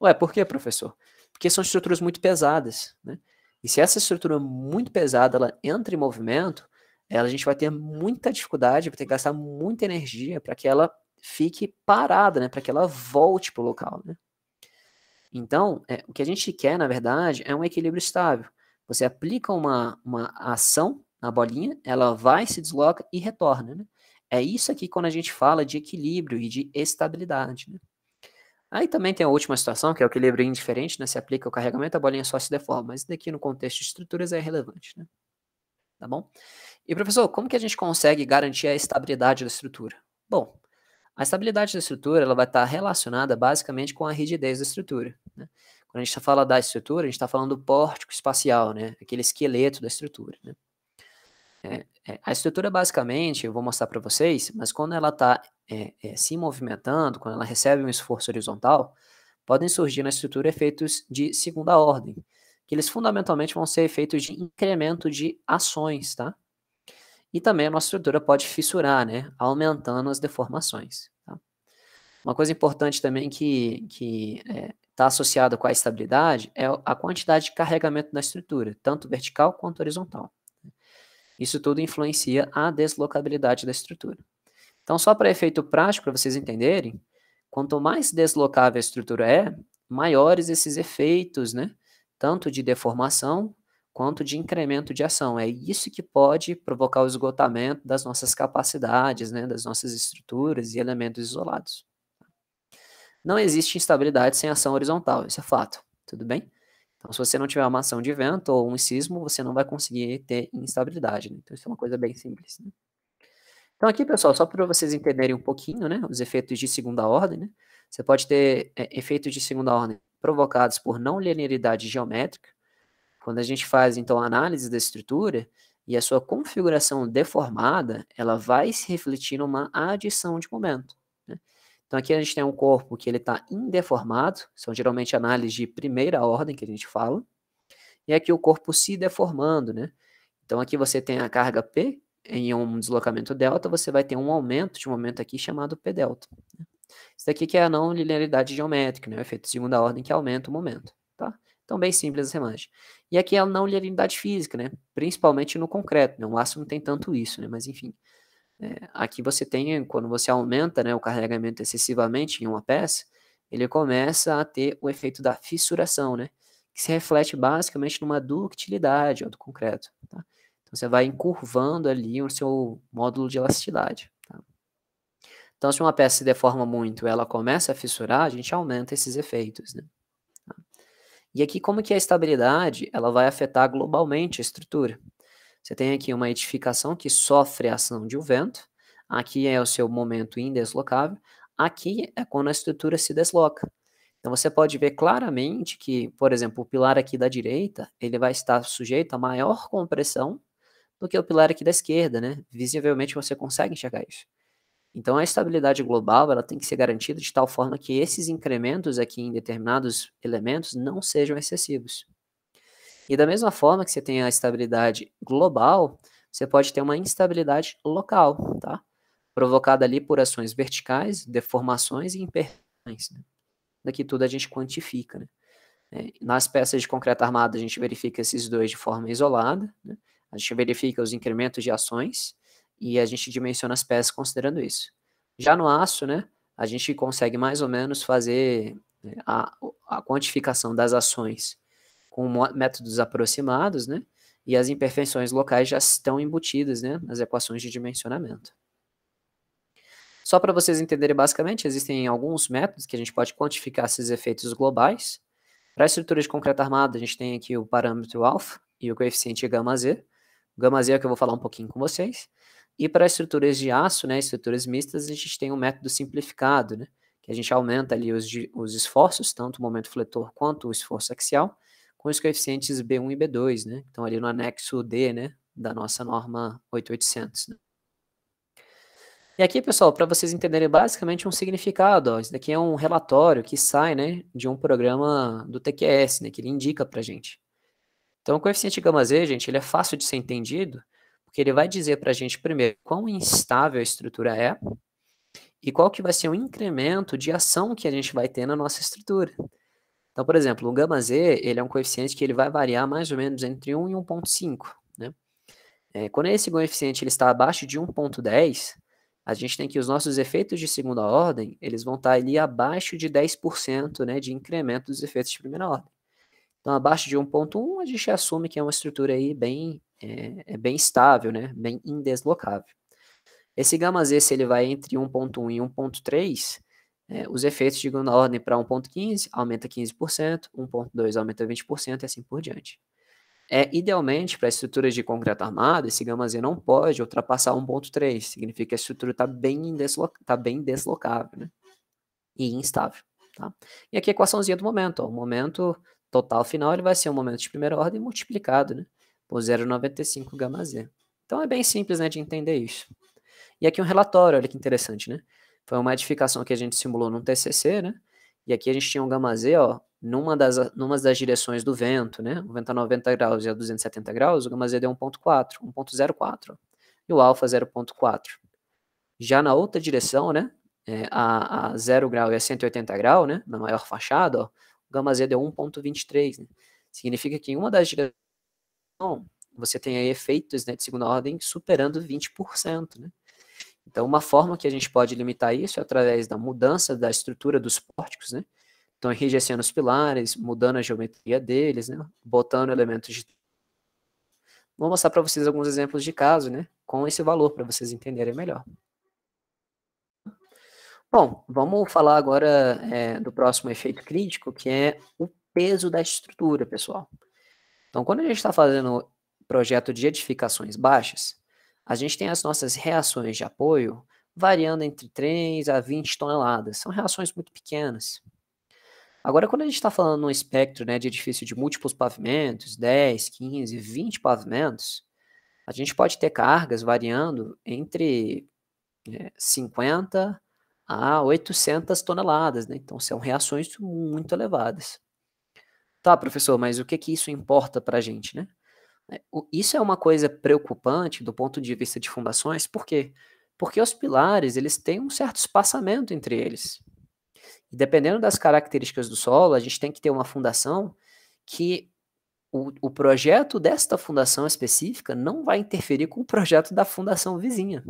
Speaker 1: Ué, por que, professor? Porque são estruturas muito pesadas, né? E se essa estrutura muito pesada ela entra em movimento, ela, a gente vai ter muita dificuldade, vai ter que gastar muita energia para que ela fique parada, né? Para que ela volte para o local, né? Então, é, o que a gente quer, na verdade, é um equilíbrio estável. Você aplica uma, uma ação na bolinha, ela vai, se desloca e retorna. Né? É isso aqui quando a gente fala de equilíbrio e de estabilidade. Né? Aí também tem a última situação, que é o equilíbrio indiferente, né? se aplica o carregamento, a bolinha só se deforma. Mas daqui no contexto de estruturas é relevante. Né? Tá bom? E professor, como que a gente consegue garantir a estabilidade da estrutura? Bom, a estabilidade da estrutura ela vai estar relacionada basicamente com a rigidez da estrutura. Né? Quando a gente fala da estrutura, a gente está falando do pórtico espacial, né? aquele esqueleto da estrutura. Né? É, é, a estrutura, basicamente, eu vou mostrar para vocês, mas quando ela está é, é, se movimentando, quando ela recebe um esforço horizontal, podem surgir na estrutura efeitos de segunda ordem, que eles fundamentalmente vão ser efeitos de incremento de ações, tá? E também a nossa estrutura pode fissurar, né? Aumentando as deformações. Tá? Uma coisa importante também que, que está é, associada com a estabilidade é a quantidade de carregamento da estrutura, tanto vertical quanto horizontal. Isso tudo influencia a deslocabilidade da estrutura. Então, só para efeito prático, para vocês entenderem, quanto mais deslocável a estrutura é, maiores esses efeitos, né? Tanto de deformação quanto de incremento de ação. É isso que pode provocar o esgotamento das nossas capacidades, né? Das nossas estruturas e elementos isolados. Não existe instabilidade sem ação horizontal, isso é fato, tudo bem? Então, se você não tiver uma ação de vento ou um sismo, você não vai conseguir ter instabilidade. Né? Então, isso é uma coisa bem simples. Né? Então, aqui, pessoal, só para vocês entenderem um pouquinho, né, os efeitos de segunda ordem, né? Você pode ter é, efeitos de segunda ordem provocados por não linearidade geométrica. Quando a gente faz, então, a análise da estrutura e a sua configuração deformada, ela vai se refletir numa adição de momento. Então aqui a gente tem um corpo que ele está indeformado, são geralmente análises de primeira ordem que a gente fala, e aqui o corpo se deformando, né? Então aqui você tem a carga P em um deslocamento delta, você vai ter um aumento de um momento aqui chamado P delta. Né? Isso daqui que é a não linearidade geométrica, né? O efeito de segunda ordem que aumenta o momento, tá? Então bem simples essa imagem. E aqui é a não linearidade física, né? Principalmente no concreto, né? O aço não tem tanto isso, né? Mas enfim, é, aqui você tem, quando você aumenta né, o carregamento excessivamente em uma peça, ele começa a ter o efeito da fissuração, né? Que se reflete basicamente numa ductilidade ó, do concreto. Tá? Então você vai encurvando ali o seu módulo de elasticidade. Tá? Então, se uma peça se deforma muito ela começa a fissurar, a gente aumenta esses efeitos. Né? Tá? E aqui, como que a estabilidade ela vai afetar globalmente a estrutura? Você tem aqui uma edificação que sofre a ação de um vento. Aqui é o seu momento indeslocável. Aqui é quando a estrutura se desloca. Então você pode ver claramente que, por exemplo, o pilar aqui da direita, ele vai estar sujeito a maior compressão do que o pilar aqui da esquerda, né? Visivelmente você consegue enxergar isso. Então a estabilidade global, ela tem que ser garantida de tal forma que esses incrementos aqui em determinados elementos não sejam excessivos. E da mesma forma que você tem a estabilidade global, você pode ter uma instabilidade local, tá? Provocada ali por ações verticais, deformações e imperfeições. Né? Daqui tudo a gente quantifica, né? É, nas peças de concreto armado, a gente verifica esses dois de forma isolada, né? a gente verifica os incrementos de ações e a gente dimensiona as peças considerando isso. Já no aço, né, a gente consegue mais ou menos fazer né, a, a quantificação das ações com métodos aproximados, né? E as imperfeições locais já estão embutidas, né? Nas equações de dimensionamento. Só para vocês entenderem basicamente, existem alguns métodos que a gente pode quantificar esses efeitos globais. Para a estrutura de concreto armado, a gente tem aqui o parâmetro alfa e o coeficiente gama z. gama z é o que eu vou falar um pouquinho com vocês. E para estruturas de aço, né, estruturas mistas, a gente tem um método simplificado, né, que a gente aumenta ali os, os esforços, tanto o momento fletor quanto o esforço axial, com os coeficientes B1 e B2, né? Então, ali no anexo D, né? Da nossa norma 8800. Né? E aqui, pessoal, para vocês entenderem basicamente um significado, ó, isso daqui é um relatório que sai né, de um programa do TQS, né, que ele indica para a gente. Então, o coeficiente gama Z, gente, ele é fácil de ser entendido, porque ele vai dizer para a gente, primeiro, quão instável a estrutura é e qual que vai ser o incremento de ação que a gente vai ter na nossa estrutura. Então, por exemplo, o gama Z ele é um coeficiente que ele vai variar mais ou menos entre 1 e 1.5. Né? É, quando esse coeficiente ele está abaixo de 1.10, a gente tem que os nossos efeitos de segunda ordem, eles vão estar tá ali abaixo de 10% né, de incremento dos efeitos de primeira ordem. Então, abaixo de 1.1, a gente assume que é uma estrutura aí bem, é, é bem estável, né, bem indeslocável. Esse gama Z, se ele vai entre 1.1 e 1.3, é, os efeitos, digo, na ordem para 1,15 aumenta 15%, 1,2 aumenta 20% e assim por diante. É, idealmente, para estruturas de concreto armado, esse gama Z não pode ultrapassar 1,3, significa que a estrutura está bem, desloca tá bem deslocável né? e instável. Tá? E aqui a equaçãozinha do momento. Ó, o momento total final ele vai ser um momento de primeira ordem multiplicado né? por 0,95 gama Z. Então é bem simples né, de entender isso. E aqui um relatório, olha que interessante, né? Foi uma edificação que a gente simulou num TCC, né? E aqui a gente tinha um gama Z, ó, numa das, numa das direções do vento, né? O vento a 90 graus e a 270 graus, o gama Z deu 1.4, 1.04. E o alfa 0.4. Já na outra direção, né? É, a, a 0 grau e a 180 grau, né? Na maior fachada, ó, o gama Z deu 1.23, né? Significa que em uma das direções você tem aí efeitos né, de segunda ordem superando 20%, né? Então, uma forma que a gente pode limitar isso é através da mudança da estrutura dos pórticos, né? Então, enrijecendo os pilares, mudando a geometria deles, né? Botando elementos de... Vou mostrar para vocês alguns exemplos de caso, né? Com esse valor, para vocês entenderem melhor. Bom, vamos falar agora é, do próximo efeito crítico, que é o peso da estrutura, pessoal. Então, quando a gente está fazendo projeto de edificações baixas, a gente tem as nossas reações de apoio variando entre 3 a 20 toneladas. São reações muito pequenas. Agora, quando a gente está falando num espectro né, de edifício de múltiplos pavimentos, 10, 15, 20 pavimentos, a gente pode ter cargas variando entre é, 50 a 800 toneladas, né? Então, são reações muito elevadas. Tá, professor, mas o que que isso importa para a gente, né? Né, isso é uma coisa preocupante do ponto de vista de fundações, por quê? Porque os pilares, eles têm um certo espaçamento entre eles. E dependendo das características do solo, a gente tem que ter uma fundação que o, o projeto desta fundação específica não vai interferir com o projeto da fundação vizinha.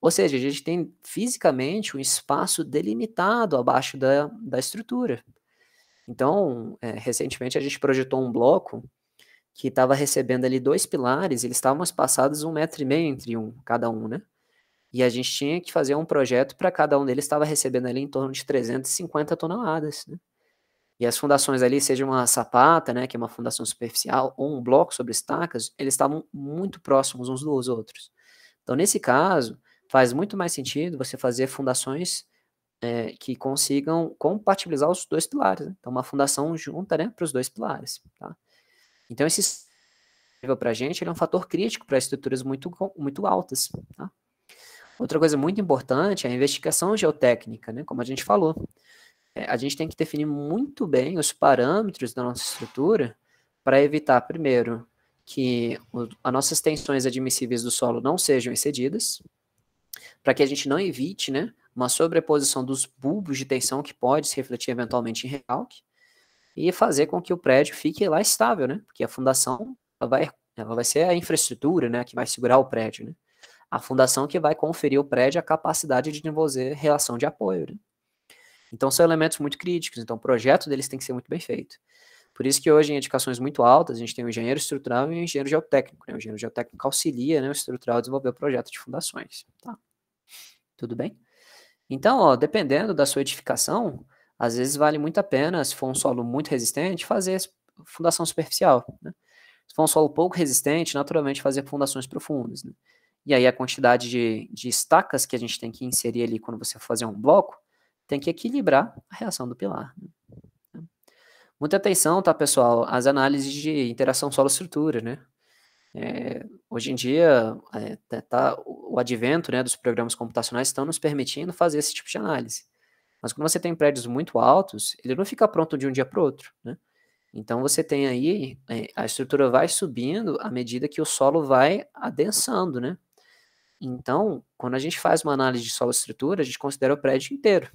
Speaker 1: Ou seja, a gente tem fisicamente um espaço delimitado abaixo da, da estrutura. Então, é, recentemente a gente projetou um bloco que estava recebendo ali dois pilares, eles estavam espaçados um metro e meio entre um, cada um, né? E a gente tinha que fazer um projeto para cada um deles estava recebendo ali em torno de 350 toneladas, né? E as fundações ali, seja uma sapata, né, que é uma fundação superficial, ou um bloco sobre estacas, eles estavam muito próximos uns dos outros. Então, nesse caso, faz muito mais sentido você fazer fundações é, que consigam compatibilizar os dois pilares. Né? Então, uma fundação junta né, para os dois pilares. Tá? Então, esse para a gente é um fator crítico para estruturas muito, muito altas. Tá? Outra coisa muito importante é a investigação geotécnica, né? como a gente falou. É, a gente tem que definir muito bem os parâmetros da nossa estrutura para evitar, primeiro, que o, as nossas tensões admissíveis do solo não sejam excedidas, para que a gente não evite né, uma sobreposição dos bulbos de tensão que pode se refletir eventualmente em recalque e fazer com que o prédio fique lá estável, né? Porque a fundação ela vai, ela vai ser a infraestrutura, né, que vai segurar o prédio, né? A fundação que vai conferir ao prédio a capacidade de desenvolver relação de apoio, né? Então são elementos muito críticos, então o projeto deles tem que ser muito bem feito. Por isso que hoje em indicações muito altas a gente tem o engenheiro estrutural e o engenheiro geotécnico. Né? O engenheiro geotécnico auxilia né, o estrutural a desenvolver o projeto de fundações. Tá. Tudo bem? Então, ó, dependendo da sua edificação, às vezes vale muito a pena, se for um solo muito resistente, fazer fundação superficial. Né? Se for um solo pouco resistente, naturalmente fazer fundações profundas. Né? E aí a quantidade de, de estacas que a gente tem que inserir ali quando você for fazer um bloco tem que equilibrar a reação do pilar. Né? Muita atenção, tá, pessoal, às análises de interação solo-estrutura, né? É, hoje em dia, é, tá, tá, o advento né, dos programas computacionais estão nos permitindo fazer esse tipo de análise. Mas quando você tem prédios muito altos, ele não fica pronto de um dia para o outro, né? Então você tem aí, é, a estrutura vai subindo à medida que o solo vai adensando, né? Então, quando a gente faz uma análise de solo estrutura, a gente considera o prédio inteiro.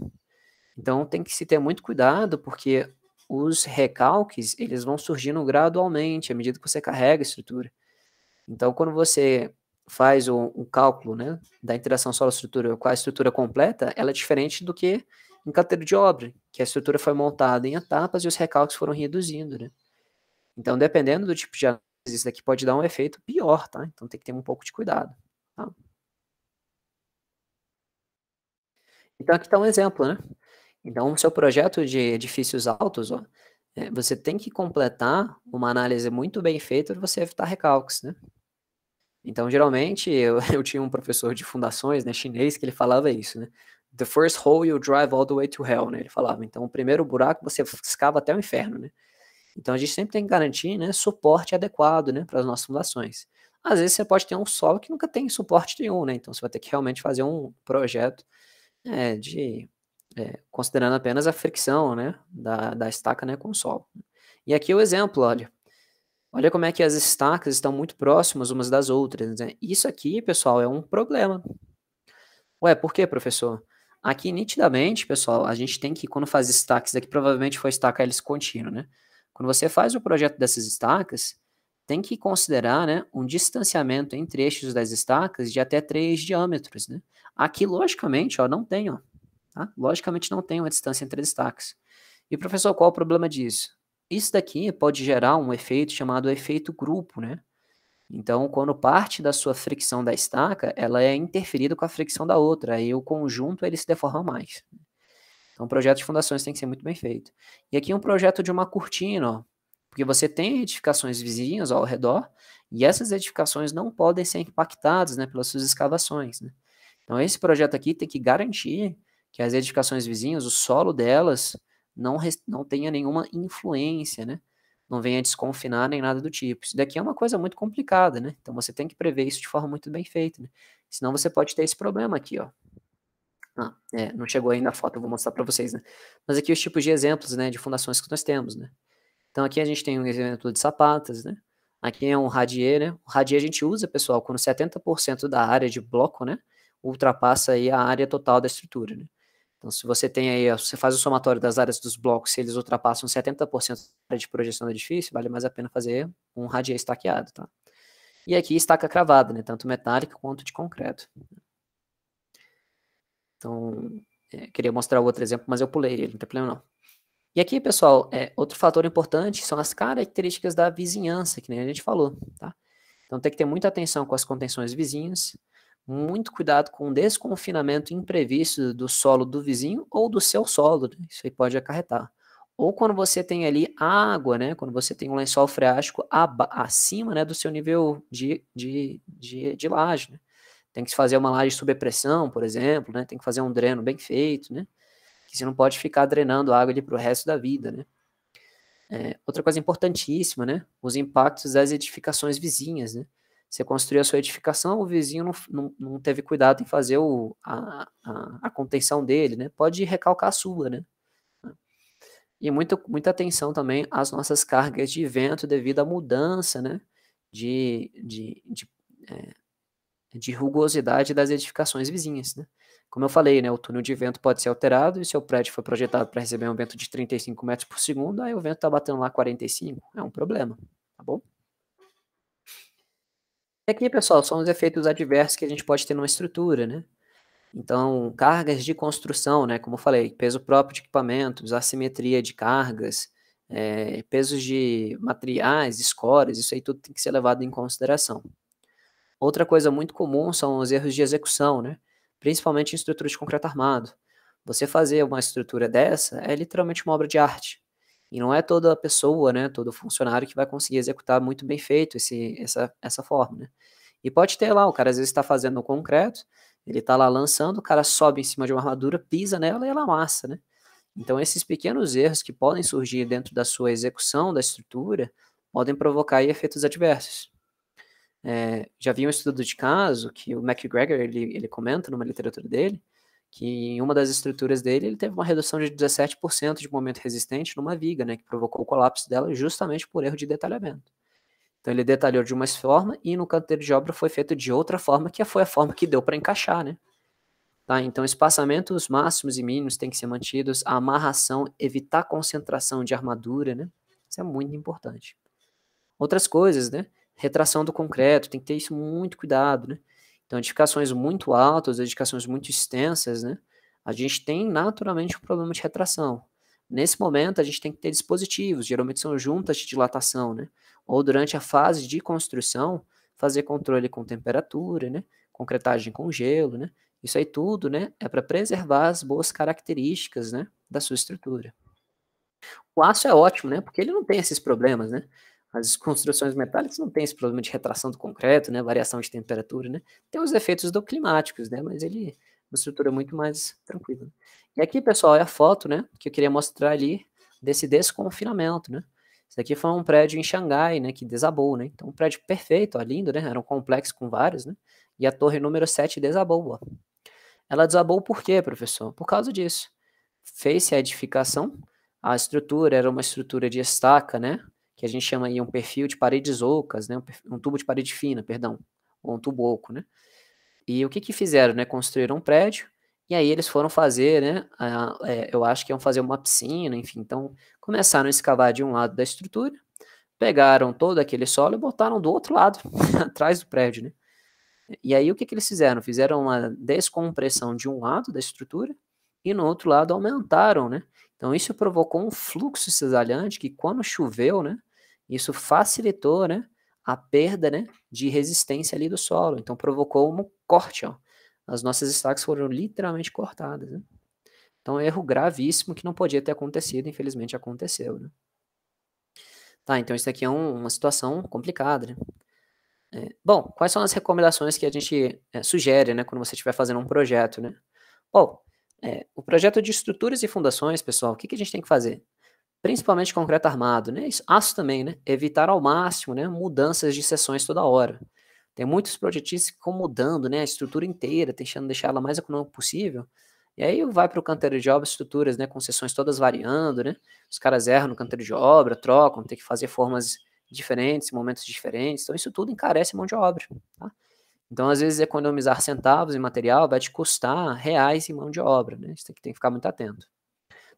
Speaker 1: Então tem que se ter muito cuidado, porque os recalques, eles vão surgindo gradualmente à medida que você carrega a estrutura. Então, quando você faz o, o cálculo né, da interação solo-estrutura com a estrutura completa, ela é diferente do que em canteiro de obra, que a estrutura foi montada em etapas e os recalques foram reduzindo, né? Então, dependendo do tipo de análise, isso daqui pode dar um efeito pior, tá? Então tem que ter um pouco de cuidado, tá? Então aqui está um exemplo, né? Então, o seu projeto de edifícios altos, ó, é, você tem que completar uma análise muito bem feita para você evitar recalques, né? Então, geralmente, eu, eu tinha um professor de fundações, né, chinês, que ele falava isso, né? The first hole you drive all the way to hell, né? Ele falava. Então, o primeiro buraco você escava até o inferno, né? Então, a gente sempre tem que garantir, né, suporte adequado, né, para as nossas fundações. Às vezes você pode ter um solo que nunca tem suporte nenhum, né? Então, você vai ter que realmente fazer um projeto é, de é, considerando apenas a fricção, né, da, da estaca, né, com o solo. E aqui o exemplo, olha. Olha como é que as estacas estão muito próximas umas das outras, né? Isso aqui, pessoal, é um problema. Ué, por que, professor? Aqui, nitidamente, pessoal, a gente tem que, quando faz destaques, aqui provavelmente foi estacar eles contínuo, né? Quando você faz o projeto dessas estacas, tem que considerar né, um distanciamento entre eixos das estacas de até 3 diâmetros. Né? Aqui, logicamente, ó, não tem. Ó, tá? Logicamente, não tem uma distância entre as estacas. E, professor, qual o problema disso? Isso daqui pode gerar um efeito chamado efeito grupo, né? Então, quando parte da sua fricção da estaca, ela é interferida com a fricção da outra, aí o conjunto ele se deforma mais. Então, projeto de fundações tem que ser muito bem feito. E aqui um projeto de uma cortina, ó, porque você tem edificações vizinhas ao redor, e essas edificações não podem ser impactadas né, pelas suas escavações. Né? Então, esse projeto aqui tem que garantir que as edificações vizinhas, o solo delas, não, não tenha nenhuma influência, né? não venha desconfinar nem nada do tipo. Isso daqui é uma coisa muito complicada, né? Então você tem que prever isso de forma muito bem feita, né? Senão você pode ter esse problema aqui, ó. Ah, é, não chegou ainda a foto, eu vou mostrar para vocês, né? Mas aqui os tipos de exemplos, né, de fundações que nós temos, né? Então aqui a gente tem um exemplo de sapatas, né? Aqui é um radier, né? O radier a gente usa, pessoal, quando 70% da área de bloco, né, ultrapassa aí a área total da estrutura, né? Então, se você tem aí, você faz o somatório das áreas dos blocos, se eles ultrapassam 70% de projeção do edifício, vale mais a pena fazer um radier estaqueado, tá? E aqui estaca cravada, né? Tanto metálica quanto de concreto. Então, é, queria mostrar outro exemplo, mas eu pulei ele, não tem problema não. E aqui, pessoal, é, outro fator importante são as características da vizinhança, que nem a gente falou, tá? Então tem que ter muita atenção com as contenções vizinhas, muito cuidado com o desconfinamento imprevisto do solo do vizinho ou do seu solo, né? isso aí pode acarretar. Ou quando você tem ali água, né? Quando você tem um lençol freático acima né, do seu nível de, de, de, de laje, né? Tem que se fazer uma laje sob pressão, por exemplo, né? Tem que fazer um dreno bem feito, né? Que você não pode ficar drenando água ali para o resto da vida, né? É, outra coisa importantíssima, né? Os impactos das edificações vizinhas, né? Você construiu a sua edificação, o vizinho não, não, não teve cuidado em fazer o, a, a, a, contenção dele, né? Pode recalcar a sua, né? E muito, muita atenção também às nossas cargas de vento devido à mudança, né? De, de, de, é, de rugosidade das edificações vizinhas, né? Como eu falei, né, o túnel de vento pode ser alterado e se o prédio foi projetado para receber um vento de 35 metros por segundo, aí o vento está batendo lá 45, é um problema, tá bom? É e aqui, pessoal, são os efeitos adversos que a gente pode ter numa estrutura, né? Então, cargas de construção, né? Como eu falei, peso próprio de equipamentos, assimetria de cargas, é, pesos de materiais, escoras, isso aí tudo tem que ser levado em consideração. Outra coisa muito comum são os erros de execução, né? Principalmente em estruturas de concreto armado. Você fazer uma estrutura dessa é literalmente uma obra de arte. E não é toda pessoa, né, todo funcionário que vai conseguir executar muito bem feito esse, essa, essa forma, né? E pode ter lá, o cara às vezes está fazendo no concreto, ele está lá lançando, o cara sobe em cima de uma armadura, pisa nela e ela amassa, né? Então esses pequenos erros que podem surgir dentro da sua execução da estrutura podem provocar aí, efeitos adversos. É, já vi um estudo de caso que o MacGregor ele, ele comenta numa literatura dele que em uma das estruturas dele ele teve uma redução de 17% de momento resistente numa viga, né, que provocou o colapso dela justamente por erro de detalhamento. Então ele detalhou de uma forma e no canteiro de obra foi feito de outra forma, que foi a forma que deu para encaixar, né? Tá? Então espaçamentos máximos e mínimos têm que ser mantidos, a amarração, evitar concentração de armadura, né? Isso é muito importante. Outras coisas, né? Retração do concreto, tem que ter isso muito cuidado, né? Então, edificações muito altas, edificações muito extensas, né? A gente tem naturalmente um problema de retração. Nesse momento, a gente tem que ter dispositivos, geralmente são juntas de dilatação, né? Ou durante a fase de construção, fazer controle com temperatura, né? Concretagem com gelo, né? Isso aí tudo, né? É para preservar as boas características, né? Da sua estrutura. O aço é ótimo, né? Porque ele não tem esses problemas, né? As construções metálicas não têm esse problema de retração do concreto, né, variação de temperatura, né? Tem os efeitos do climáticos, né, mas ele uma estrutura muito mais tranquila. E aqui, pessoal, é a foto, né, que eu queria mostrar ali desse desconfinamento, né? Isso aqui foi um prédio em Xangai, né, que desabou, né? Então, um prédio perfeito, ó, lindo, né? Era um complexo com vários, né? E a torre número 7 desabou, ó. Ela desabou por quê, professor? Por causa disso. Fez-se a edificação, a estrutura era uma estrutura de estaca, né? que a gente chama aí um perfil de paredes ocas, né? Um, tubo de parede fina, perdão, ou um tubo oco, né? E o que que fizeram, né? Construíram um prédio e aí eles foram fazer, né? A, é, eu acho que iam fazer uma piscina, enfim. Então começaram a escavar de um lado da estrutura, pegaram todo aquele solo e botaram do outro lado, atrás do prédio, né? E aí o que que eles fizeram? Fizeram uma descompressão de um lado da estrutura e no outro lado aumentaram, né? Então isso provocou um fluxo cisalhante que quando choveu, né? Isso facilitou, né, a perda, né, de resistência ali do solo. Então provocou um corte, ó. As nossas estacas foram literalmente cortadas, né? Então, erro gravíssimo que não podia ter acontecido, infelizmente aconteceu, né? Tá, então isso aqui é um, uma situação complicada, né? É, bom, quais são as recomendações que a gente é, sugere, né, quando você estiver fazendo um projeto, né? Bom, é, o projeto de estruturas e fundações, pessoal, o que, que a gente tem que fazer? principalmente concreto armado, né? Aço também, né? Evitar ao máximo, né? Mudanças de seções toda hora. Tem muitos projetistas que ficam mudando, né? A estrutura inteira, tentando deixar ela mais econômica possível. E aí vai para o canteiro de obra, estruturas, né? Com seções todas variando, né? Os caras erram no canteiro de obra, trocam, tem que fazer formas diferentes, momentos diferentes. Então isso tudo encarece mão de obra, tá? Então, às vezes, economizar centavos em material vai te custar reais em mão de obra, né? Isso tem que ficar muito atento.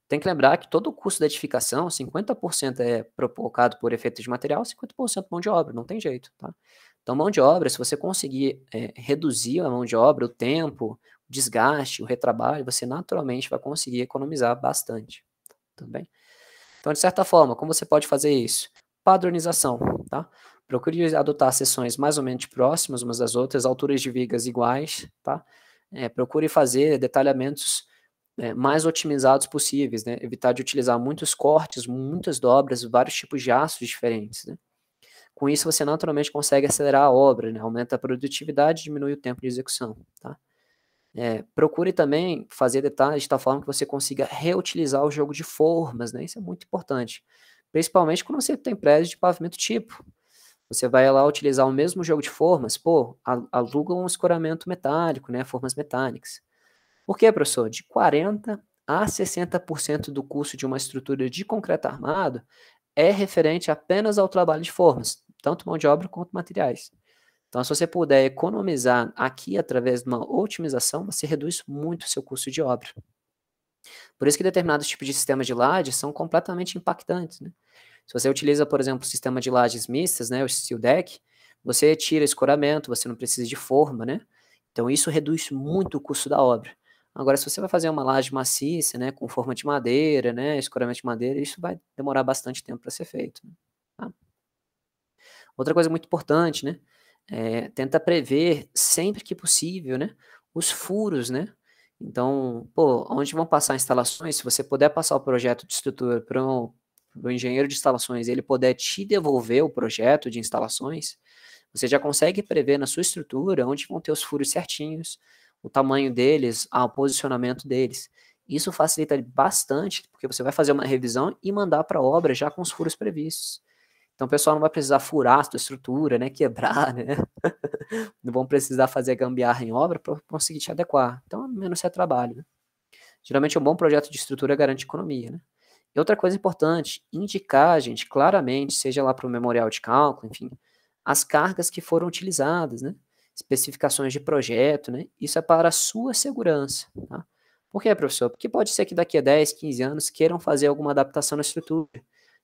Speaker 1: Tem que lembrar que todo o custo da edificação, 50% é provocado por efeitos de material, 50% mão de obra, não tem jeito, tá? Então, mão de obra, se você conseguir é, reduzir a mão de obra, o tempo, o desgaste, o retrabalho, você naturalmente vai conseguir economizar bastante, tudo tá bem? Então, de certa forma, como você pode fazer isso? Padronização, tá? Procure adotar seções mais ou menos próximas umas das outras, alturas de vigas iguais, tá? É, procure fazer detalhamentos né, mais otimizados possíveis, né? Evitar de utilizar muitos cortes, muitas dobras, vários tipos de aços diferentes, né? Com isso, você naturalmente consegue acelerar a obra, né? aumenta a produtividade diminui o tempo de execução. Tá? É, procure também fazer detalhes de tal forma que você consiga reutilizar o jogo de formas, né? isso é muito importante. Principalmente quando você tem prédios de pavimento tipo. Você vai lá utilizar o mesmo jogo de formas, pô, aluga um escoramento metálico, né? formas metálicas. Por quê, professor? De 40% a 60% do custo de uma estrutura de concreto armado é referente apenas ao trabalho de formas, tanto mão de obra quanto materiais. Então, se você puder economizar aqui através de uma otimização, você reduz muito o seu custo de obra. Por isso que determinados tipos de sistemas de laje são completamente impactantes. Né? Se você utiliza, por exemplo, o sistema de lajes mistas, né, o steel deck, você tira escoramento, você não precisa de forma, né? Então isso reduz muito o custo da obra. Agora, se você vai fazer uma laje maciça, né, com forma de madeira, né, escuramento de madeira, isso vai demorar bastante tempo para ser feito. Né, tá? Outra coisa muito importante, né, é, tenta prever sempre que possível, né, os furos, né. Então, pô, onde vão passar instalações? Se você puder passar o projeto de estrutura para um, o engenheiro de instalações ele puder te devolver o projeto de instalações, você já consegue prever na sua estrutura onde vão ter os furos certinhos, o tamanho deles, ah, o posicionamento deles. Isso facilita bastante, porque você vai fazer uma revisão e mandar para a obra já com os furos previstos. Então o pessoal não vai precisar furar a sua estrutura, né, quebrar, né? não vão precisar fazer gambiarra em obra para conseguir te adequar. Então, menos é trabalho. Né? Geralmente um bom projeto de estrutura garante economia, né? E outra coisa importante, indicar, gente, claramente, seja lá para o memorial de cálculo, enfim, as cargas que foram utilizadas, né? especificações de projeto, né? Isso é para a sua segurança, tá? Por que, professor? Porque pode ser que daqui a 10, 15 anos queiram fazer alguma adaptação na estrutura.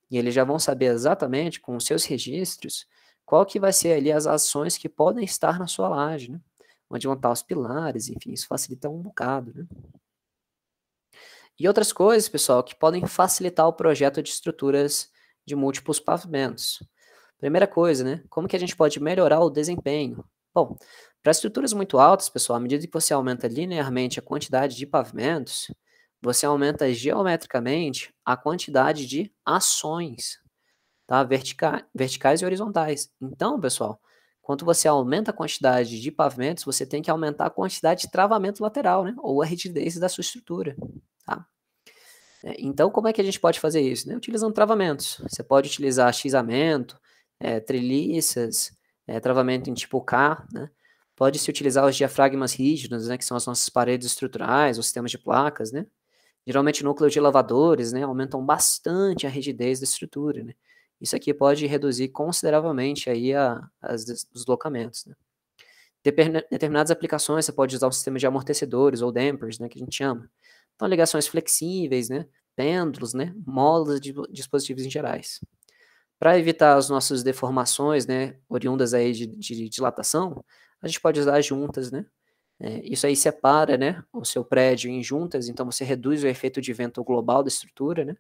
Speaker 1: E eles já vão saber exatamente, com os seus registros, qual que vai ser ali as ações que podem estar na sua laje, né? Onde vão estar os pilares, enfim, isso facilita um bocado, né? E outras coisas, pessoal, que podem facilitar o projeto de estruturas de múltiplos pavimentos. Primeira coisa, né? Como que a gente pode melhorar o desempenho? Bom, para estruturas muito altas, pessoal, à medida que você aumenta linearmente a quantidade de pavimentos, você aumenta geometricamente a quantidade de ações, tá? Vertica verticais e horizontais. Então, pessoal, quando você aumenta a quantidade de pavimentos, você tem que aumentar a quantidade de travamento lateral, né? Ou a rigidez da sua estrutura, tá? É, então, como é que a gente pode fazer isso? Né? Utilizando travamentos. Você pode utilizar xamento, é, treliças, é, travamento em tipo K, né? Pode-se utilizar os diafragmas rígidos, né, que são as nossas paredes estruturais, os sistemas de placas, né? Geralmente núcleos de lavadores, né, aumentam bastante a rigidez da estrutura, né? Isso aqui pode reduzir consideravelmente aí a, as, os deslocamentos, né? Determinadas aplicações, você pode usar o sistema de amortecedores ou dampers, né, que a gente chama. Então, ligações flexíveis, né, pêndulos, né, molas de dispositivos em gerais. Para evitar as nossas deformações, né, oriundas aí de, de dilatação, a gente pode usar juntas, né? É, isso aí separa, né, o seu prédio em juntas, então você reduz o efeito de vento global da estrutura, né?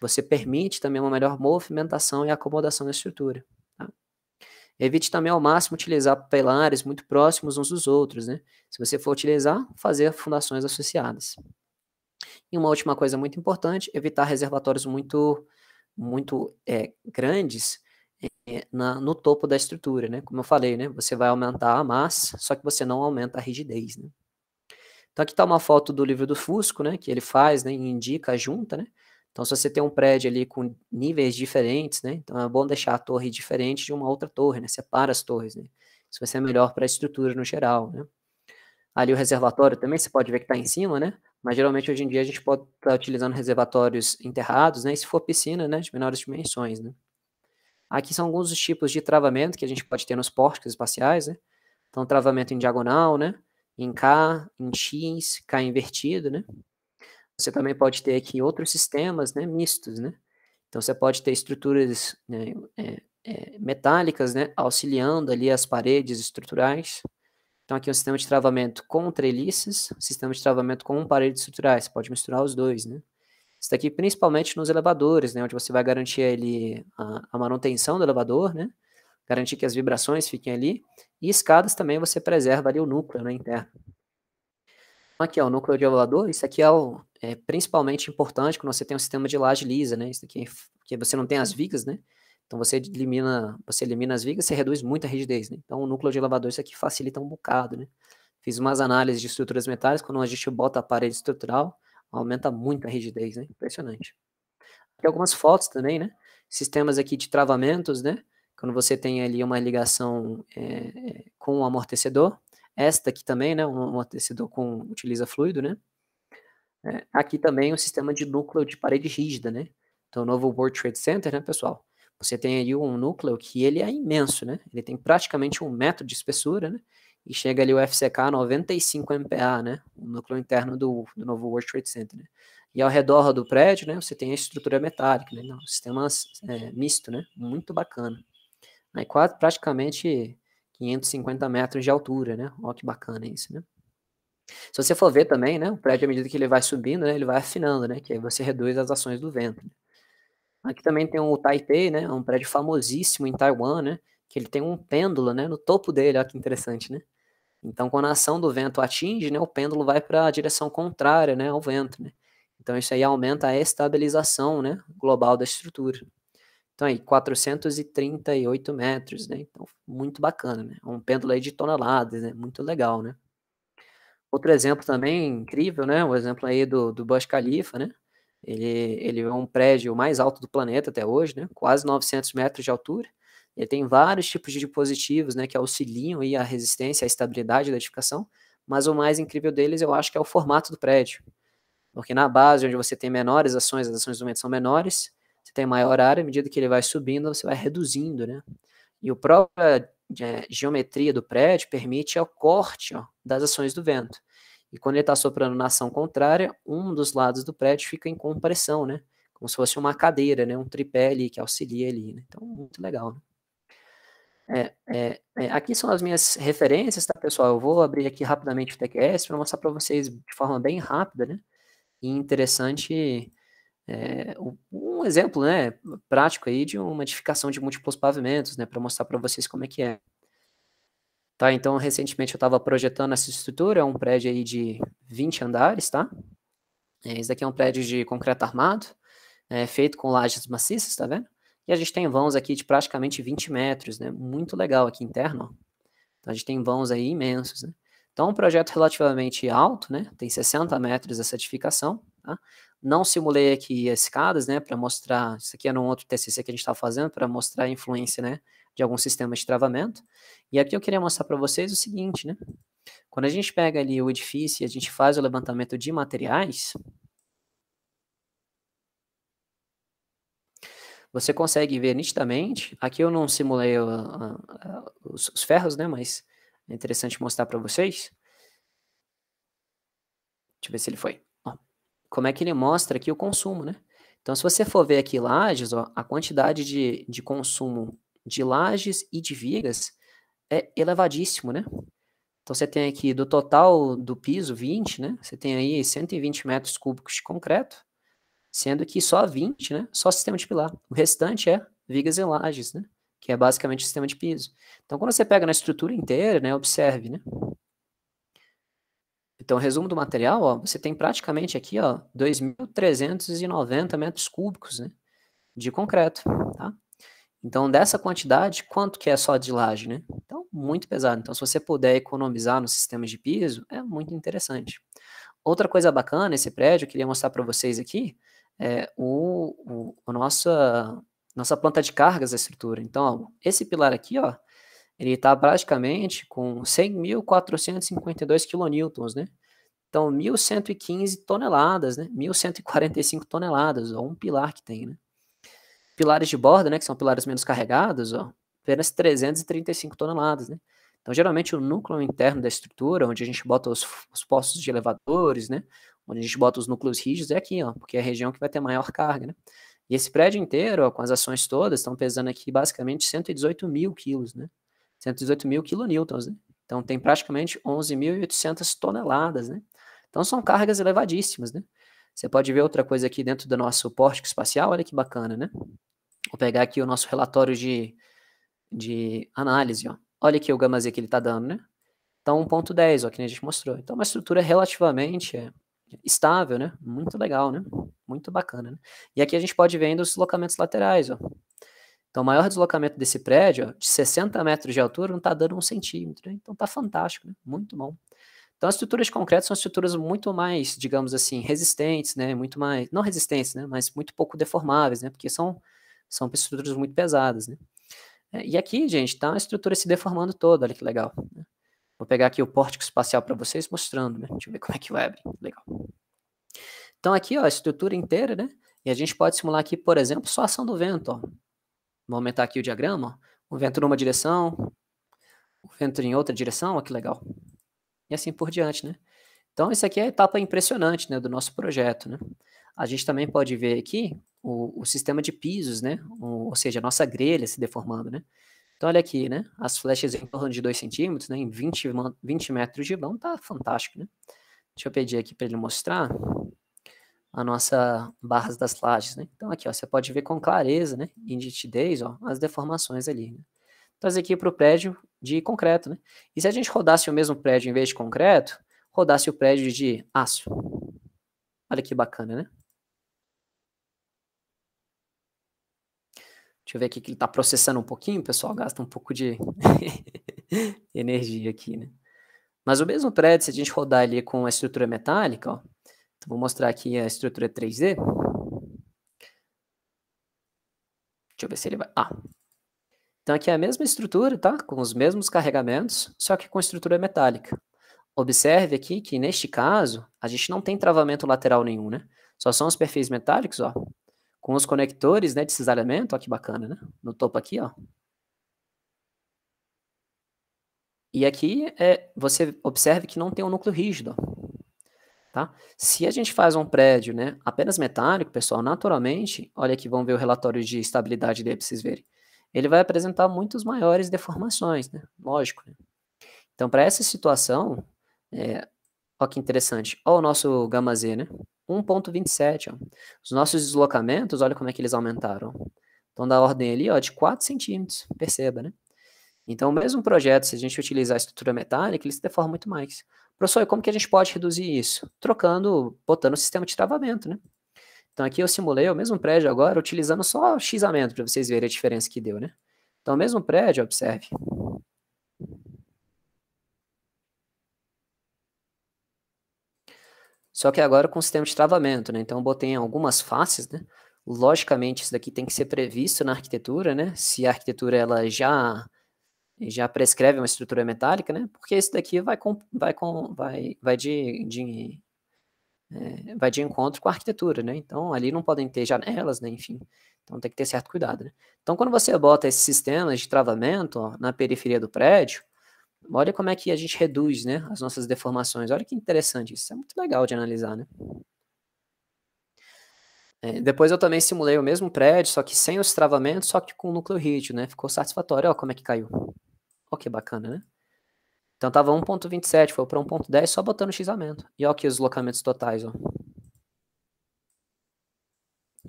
Speaker 1: Você permite também uma melhor movimentação e acomodação da estrutura. Tá? Evite também ao máximo utilizar pilares muito próximos uns dos outros, né? Se você for utilizar, fazer fundações associadas. E uma última coisa muito importante, evitar reservatórios muito muito é, grandes é, na, no topo da estrutura, né? Como eu falei, né? Você vai aumentar a massa, só que você não aumenta a rigidez, né? Então aqui está uma foto do livro do Fusco, né? Que ele faz, né? Indica a junta, né? Então se você tem um prédio ali com níveis diferentes, né? Então é bom deixar a torre diferente de uma outra torre, né? Separa as torres, né? Isso vai ser melhor para a estrutura no geral, né? Ali o reservatório também, você pode ver que está em cima, né? mas geralmente hoje em dia a gente pode estar tá utilizando reservatórios enterrados, né? E se for piscina, né? De menores dimensões, né? Aqui são alguns dos tipos de travamento que a gente pode ter nos pórticos espaciais, né? Então, travamento em diagonal, né? Em K, em X, K invertido, né? Você também pode ter aqui outros sistemas, né? Mistos, né? Então, você pode ter estruturas né, é, é, metálicas, né? Auxiliando ali as paredes estruturais. Então, aqui é um sistema de travamento com treliças, sistema de travamento com paredes estruturais. Você pode misturar os dois, né? Isso daqui principalmente nos elevadores, né? Onde você vai garantir ali a, a manutenção do elevador, né? Garantir que as vibrações fiquem ali. E escadas também você preserva ali o núcleo né, interno. Então, aqui é o núcleo de elevador. Isso aqui é, o, é principalmente importante quando você tem um sistema de laje lisa, né? Isso daqui é, que você não tem as vigas, né? Então você elimina, você elimina as vigas, você reduz muito a rigidez, né? Então o núcleo de elevador isso aqui facilita um bocado, né? Fiz umas análises de estruturas metálicas, quando a gente bota a parede estrutural, aumenta muito a rigidez, né? Impressionante. Aqui algumas fotos também, né? Sistemas aqui de travamentos, né? Quando você tem ali uma ligação é, é, com o amortecedor. Esta aqui também, né? Um amortecedor com, utiliza fluido, né? É, aqui também um sistema de núcleo de parede rígida, né? Então, o novo World Trade Center, né, pessoal? Você tem ali um núcleo que ele é imenso, né? Ele tem praticamente um metro de espessura, né? E chega ali o FCK 95 MPa, né? O núcleo interno do, do novo World Trade Center, né? E ao redor do prédio, né? Você tem a estrutura metálica, né? Um sistema é, misto, né? Muito bacana. Aí quase, praticamente 550 metros de altura, né? Olha que bacana isso, né? Se você for ver também, né? O prédio, à medida que ele vai subindo, né? Ele vai afinando, né? Que aí você reduz as ações do vento. Né? Aqui também tem o Taipei, né? É um prédio famosíssimo em Taiwan, né? Que ele tem um pêndulo, né? No topo dele, olha que interessante, né? Então, quando a ação do vento atinge, né? O pêndulo vai para a direção contrária, né? Ao vento, né? Então, isso aí aumenta a estabilização, né? Global da estrutura. Então, aí, 438 metros, né? Então, muito bacana, né? É um pêndulo aí de toneladas, né? Muito legal, né? Outro exemplo também incrível, né? O exemplo aí do, do Burj Khalifa, né? Ele, ele é um prédio mais alto do planeta até hoje, né? quase 900 metros de altura. Ele tem vários tipos de dispositivos né, que auxiliam aí a resistência, a estabilidade da edificação, mas o mais incrível deles eu acho que é o formato do prédio. Porque na base, onde você tem menores ações, as ações do vento são menores, você tem maior área, à medida que ele vai subindo, você vai reduzindo, né? E a própria é, geometria do prédio permite o corte ó, das ações do vento. E quando ele está soprando na ação contrária, um dos lados do prédio fica em compressão, né? Como se fosse uma cadeira, né? Um tripé ali que auxilia ali. Né? Então, muito legal. Né? É, é, é, aqui são as minhas referências, tá, pessoal? Eu vou abrir aqui rapidamente o TQS para mostrar para vocês de forma bem rápida, né? E interessante é, um exemplo, né, prático aí de uma edificação de múltiplos pavimentos, né, para mostrar para vocês como é que é. Tá, então, recentemente eu estava projetando essa estrutura, é um prédio aí de 20 andares, tá? É, esse daqui é um prédio de concreto armado, é, feito com lajes maciças, tá vendo? E a gente tem vãos aqui de praticamente 20 metros, né? Muito legal aqui interno, ó. Então, a gente tem vãos aí imensos, né? Então, é um projeto relativamente alto, né? Tem 60 metros essa edificação, tá? Não simulei aqui as escadas, né, para mostrar, isso aqui era um outro TCC que a gente estava fazendo, para mostrar a influência, né, de algum sistema de travamento. E aqui eu queria mostrar para vocês o seguinte, né, quando a gente pega ali o edifício e a gente faz o levantamento de materiais, você consegue ver nitidamente, aqui eu não simulei os, os ferros, né, mas é interessante mostrar para vocês. Deixa eu ver se ele foi como é que ele mostra aqui o consumo, né? Então, se você for ver aqui lajes, ó, a quantidade de, de consumo de lajes e de vigas é elevadíssimo, né? Então, você tem aqui do total do piso, 20, né? Você tem aí 120 metros cúbicos de concreto, sendo que só 20, né? Só sistema de pilar. O restante é vigas e lajes, né? Que é basicamente o sistema de piso. Então, quando você pega na estrutura inteira, né? Observe, né? Então, resumo do material, ó, você tem praticamente aqui, ó, 2.390 metros cúbicos, né, de concreto, tá? Então, dessa quantidade, quanto que é só de laje, né? Então, muito pesado. Então, se você puder economizar nos sistemas de piso, é muito interessante. Outra coisa bacana esse prédio, eu queria mostrar para vocês aqui, é o, o, o, nossa, nossa planta de cargas da estrutura. Então, ó, esse pilar aqui, ó, ele está praticamente com 100.452 quilonewtons, né? Então, 1.115 toneladas, né? 1.145 toneladas, ó, um pilar que tem, né? Pilares de borda, né, que são pilares menos carregados, ó, apenas 335 toneladas, né? Então, geralmente, o núcleo interno da estrutura, onde a gente bota os, os postos de elevadores, né? Onde a gente bota os núcleos rígidos, é aqui, ó, porque é a região que vai ter maior carga, né? E esse prédio inteiro, ó, com as ações todas, estão pesando aqui basicamente 118 mil quilos, né? 118 mil quilonewtons, né? Então tem praticamente 11.800 toneladas, né? Então são cargas elevadíssimas, né? Você pode ver outra coisa aqui dentro do nosso pórtico espacial, olha que bacana, né? Vou pegar aqui o nosso relatório de, de análise, ó. Olha aqui o gama Z que ele está dando, né? Então tá 1.10, ó, que a gente mostrou. Então uma estrutura relativamente é, estável, né? Muito legal, né? Muito bacana, né? E aqui a gente pode ver ainda os deslocamentos laterais, ó. Então, o maior deslocamento desse prédio, de 60 metros de altura, não está dando um centímetro. Né? Então, está fantástico, né? muito bom. Então, as estruturas de concreto são estruturas muito mais, digamos assim, resistentes, né? Muito mais, não resistentes, né? Mas muito pouco deformáveis, né? Porque são, são estruturas muito pesadas, né? É, e aqui, gente, está a estrutura se deformando toda, olha que legal. Né? Vou pegar aqui o pórtico espacial para vocês mostrando, né? Deixa eu ver como é que vai abrir, legal. Então, aqui, ó, a estrutura inteira, né? E a gente pode simular aqui, por exemplo, só a ação do vento, ó. Vou aumentar aqui o diagrama. O vento numa direção, o vento em outra direção, olha que legal. E assim por diante, né? Então, isso aqui é a etapa impressionante né, do nosso projeto. Né? A gente também pode ver aqui o, o sistema de pisos, né? O, ou seja, a nossa grelha se deformando. Né? Então, olha aqui, né? as flechas em torno de 2 centímetros, né, em 20, 20 metros de vão, tá fantástico. Né? Deixa eu pedir aqui para ele mostrar a nossa barras das lajes, né? Então aqui, ó, você pode ver com clareza, né, em nitidez, ó, as deformações ali, né? Trazer aqui para o prédio de concreto, né? E se a gente rodasse o mesmo prédio em vez de concreto, rodasse o prédio de aço. Olha que bacana, né? Deixa eu ver aqui que ele está processando um pouquinho, pessoal gasta um pouco de energia aqui, né? Mas o mesmo prédio, se a gente rodar ele com a estrutura metálica, ó, então, vou mostrar aqui a estrutura 3D. Deixa eu ver se ele vai... Ah. Então, aqui é a mesma estrutura, tá? Com os mesmos carregamentos, só que com estrutura metálica. Observe aqui que, neste caso, a gente não tem travamento lateral nenhum, né? Só são os perfis metálicos, ó. Com os conectores né, de cisalhamento, ó que bacana, né? No topo aqui, ó. E aqui é, você observe que não tem um núcleo rígido. Ó. Tá? Se a gente faz um prédio né, apenas metálico, pessoal, naturalmente, olha aqui, vão ver o relatório de estabilidade dele para vocês verem. Ele vai apresentar muitas maiores deformações, né? lógico. Né? Então, para essa situação, é, olha que interessante, olha o nosso gama Z, né? 1.27. Os nossos deslocamentos, olha como é que eles aumentaram. Então, da ordem ali ó, de 4 centímetros, perceba, né? Então, o mesmo projeto, se a gente utilizar a estrutura metálica, ele se deforma muito mais. Professor, e como que a gente pode reduzir isso? Trocando, botando o sistema de travamento, né? Então aqui eu simulei o mesmo prédio agora, utilizando só o xamento para vocês verem a diferença que deu, né? Então o mesmo prédio, observe. Só que agora com o sistema de travamento, né? Então eu botei algumas faces, né? Logicamente isso daqui tem que ser previsto na arquitetura, né? Se a arquitetura ela já já prescreve uma estrutura metálica, né? Porque esse daqui vai com, vai com, vai, vai de, de é, vai de encontro com a arquitetura, né? Então ali não podem ter janelas, né? Enfim, então tem que ter certo cuidado, né? Então quando você bota esses sistemas de travamento ó, na periferia do prédio, olha como é que a gente reduz, né? As nossas deformações. Olha que interessante isso, é muito legal de analisar, né? É, depois eu também simulei o mesmo prédio, só que sem os travamentos, só que com o núcleo rígido, né? Ficou satisfatório, ó, como é que caiu. Olha que bacana, né? Então tava 1.27, foi para 1.10, só botando x xamento. E olha aqui os locamentos totais, ó.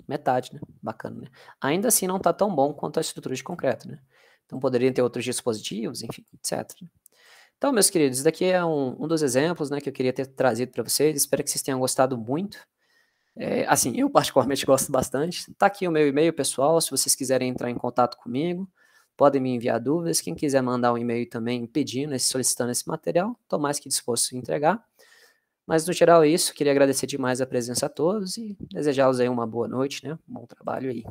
Speaker 1: Metade, né? Bacana, né? Ainda assim não tá tão bom quanto a estrutura de concreto, né? Então poderiam ter outros dispositivos, enfim, etc. Então, meus queridos, isso daqui é um, um dos exemplos né, que eu queria ter trazido para vocês. Espero que vocês tenham gostado muito. É, assim, eu particularmente gosto bastante. Tá aqui o meu e-mail pessoal, se vocês quiserem entrar em contato comigo. Podem me enviar dúvidas. Quem quiser mandar um e-mail também pedindo, solicitando esse material, estou mais que disposto a entregar. Mas, no geral, é isso. Queria agradecer demais a presença a todos e desejar los aí uma boa noite, né? Um bom trabalho aí.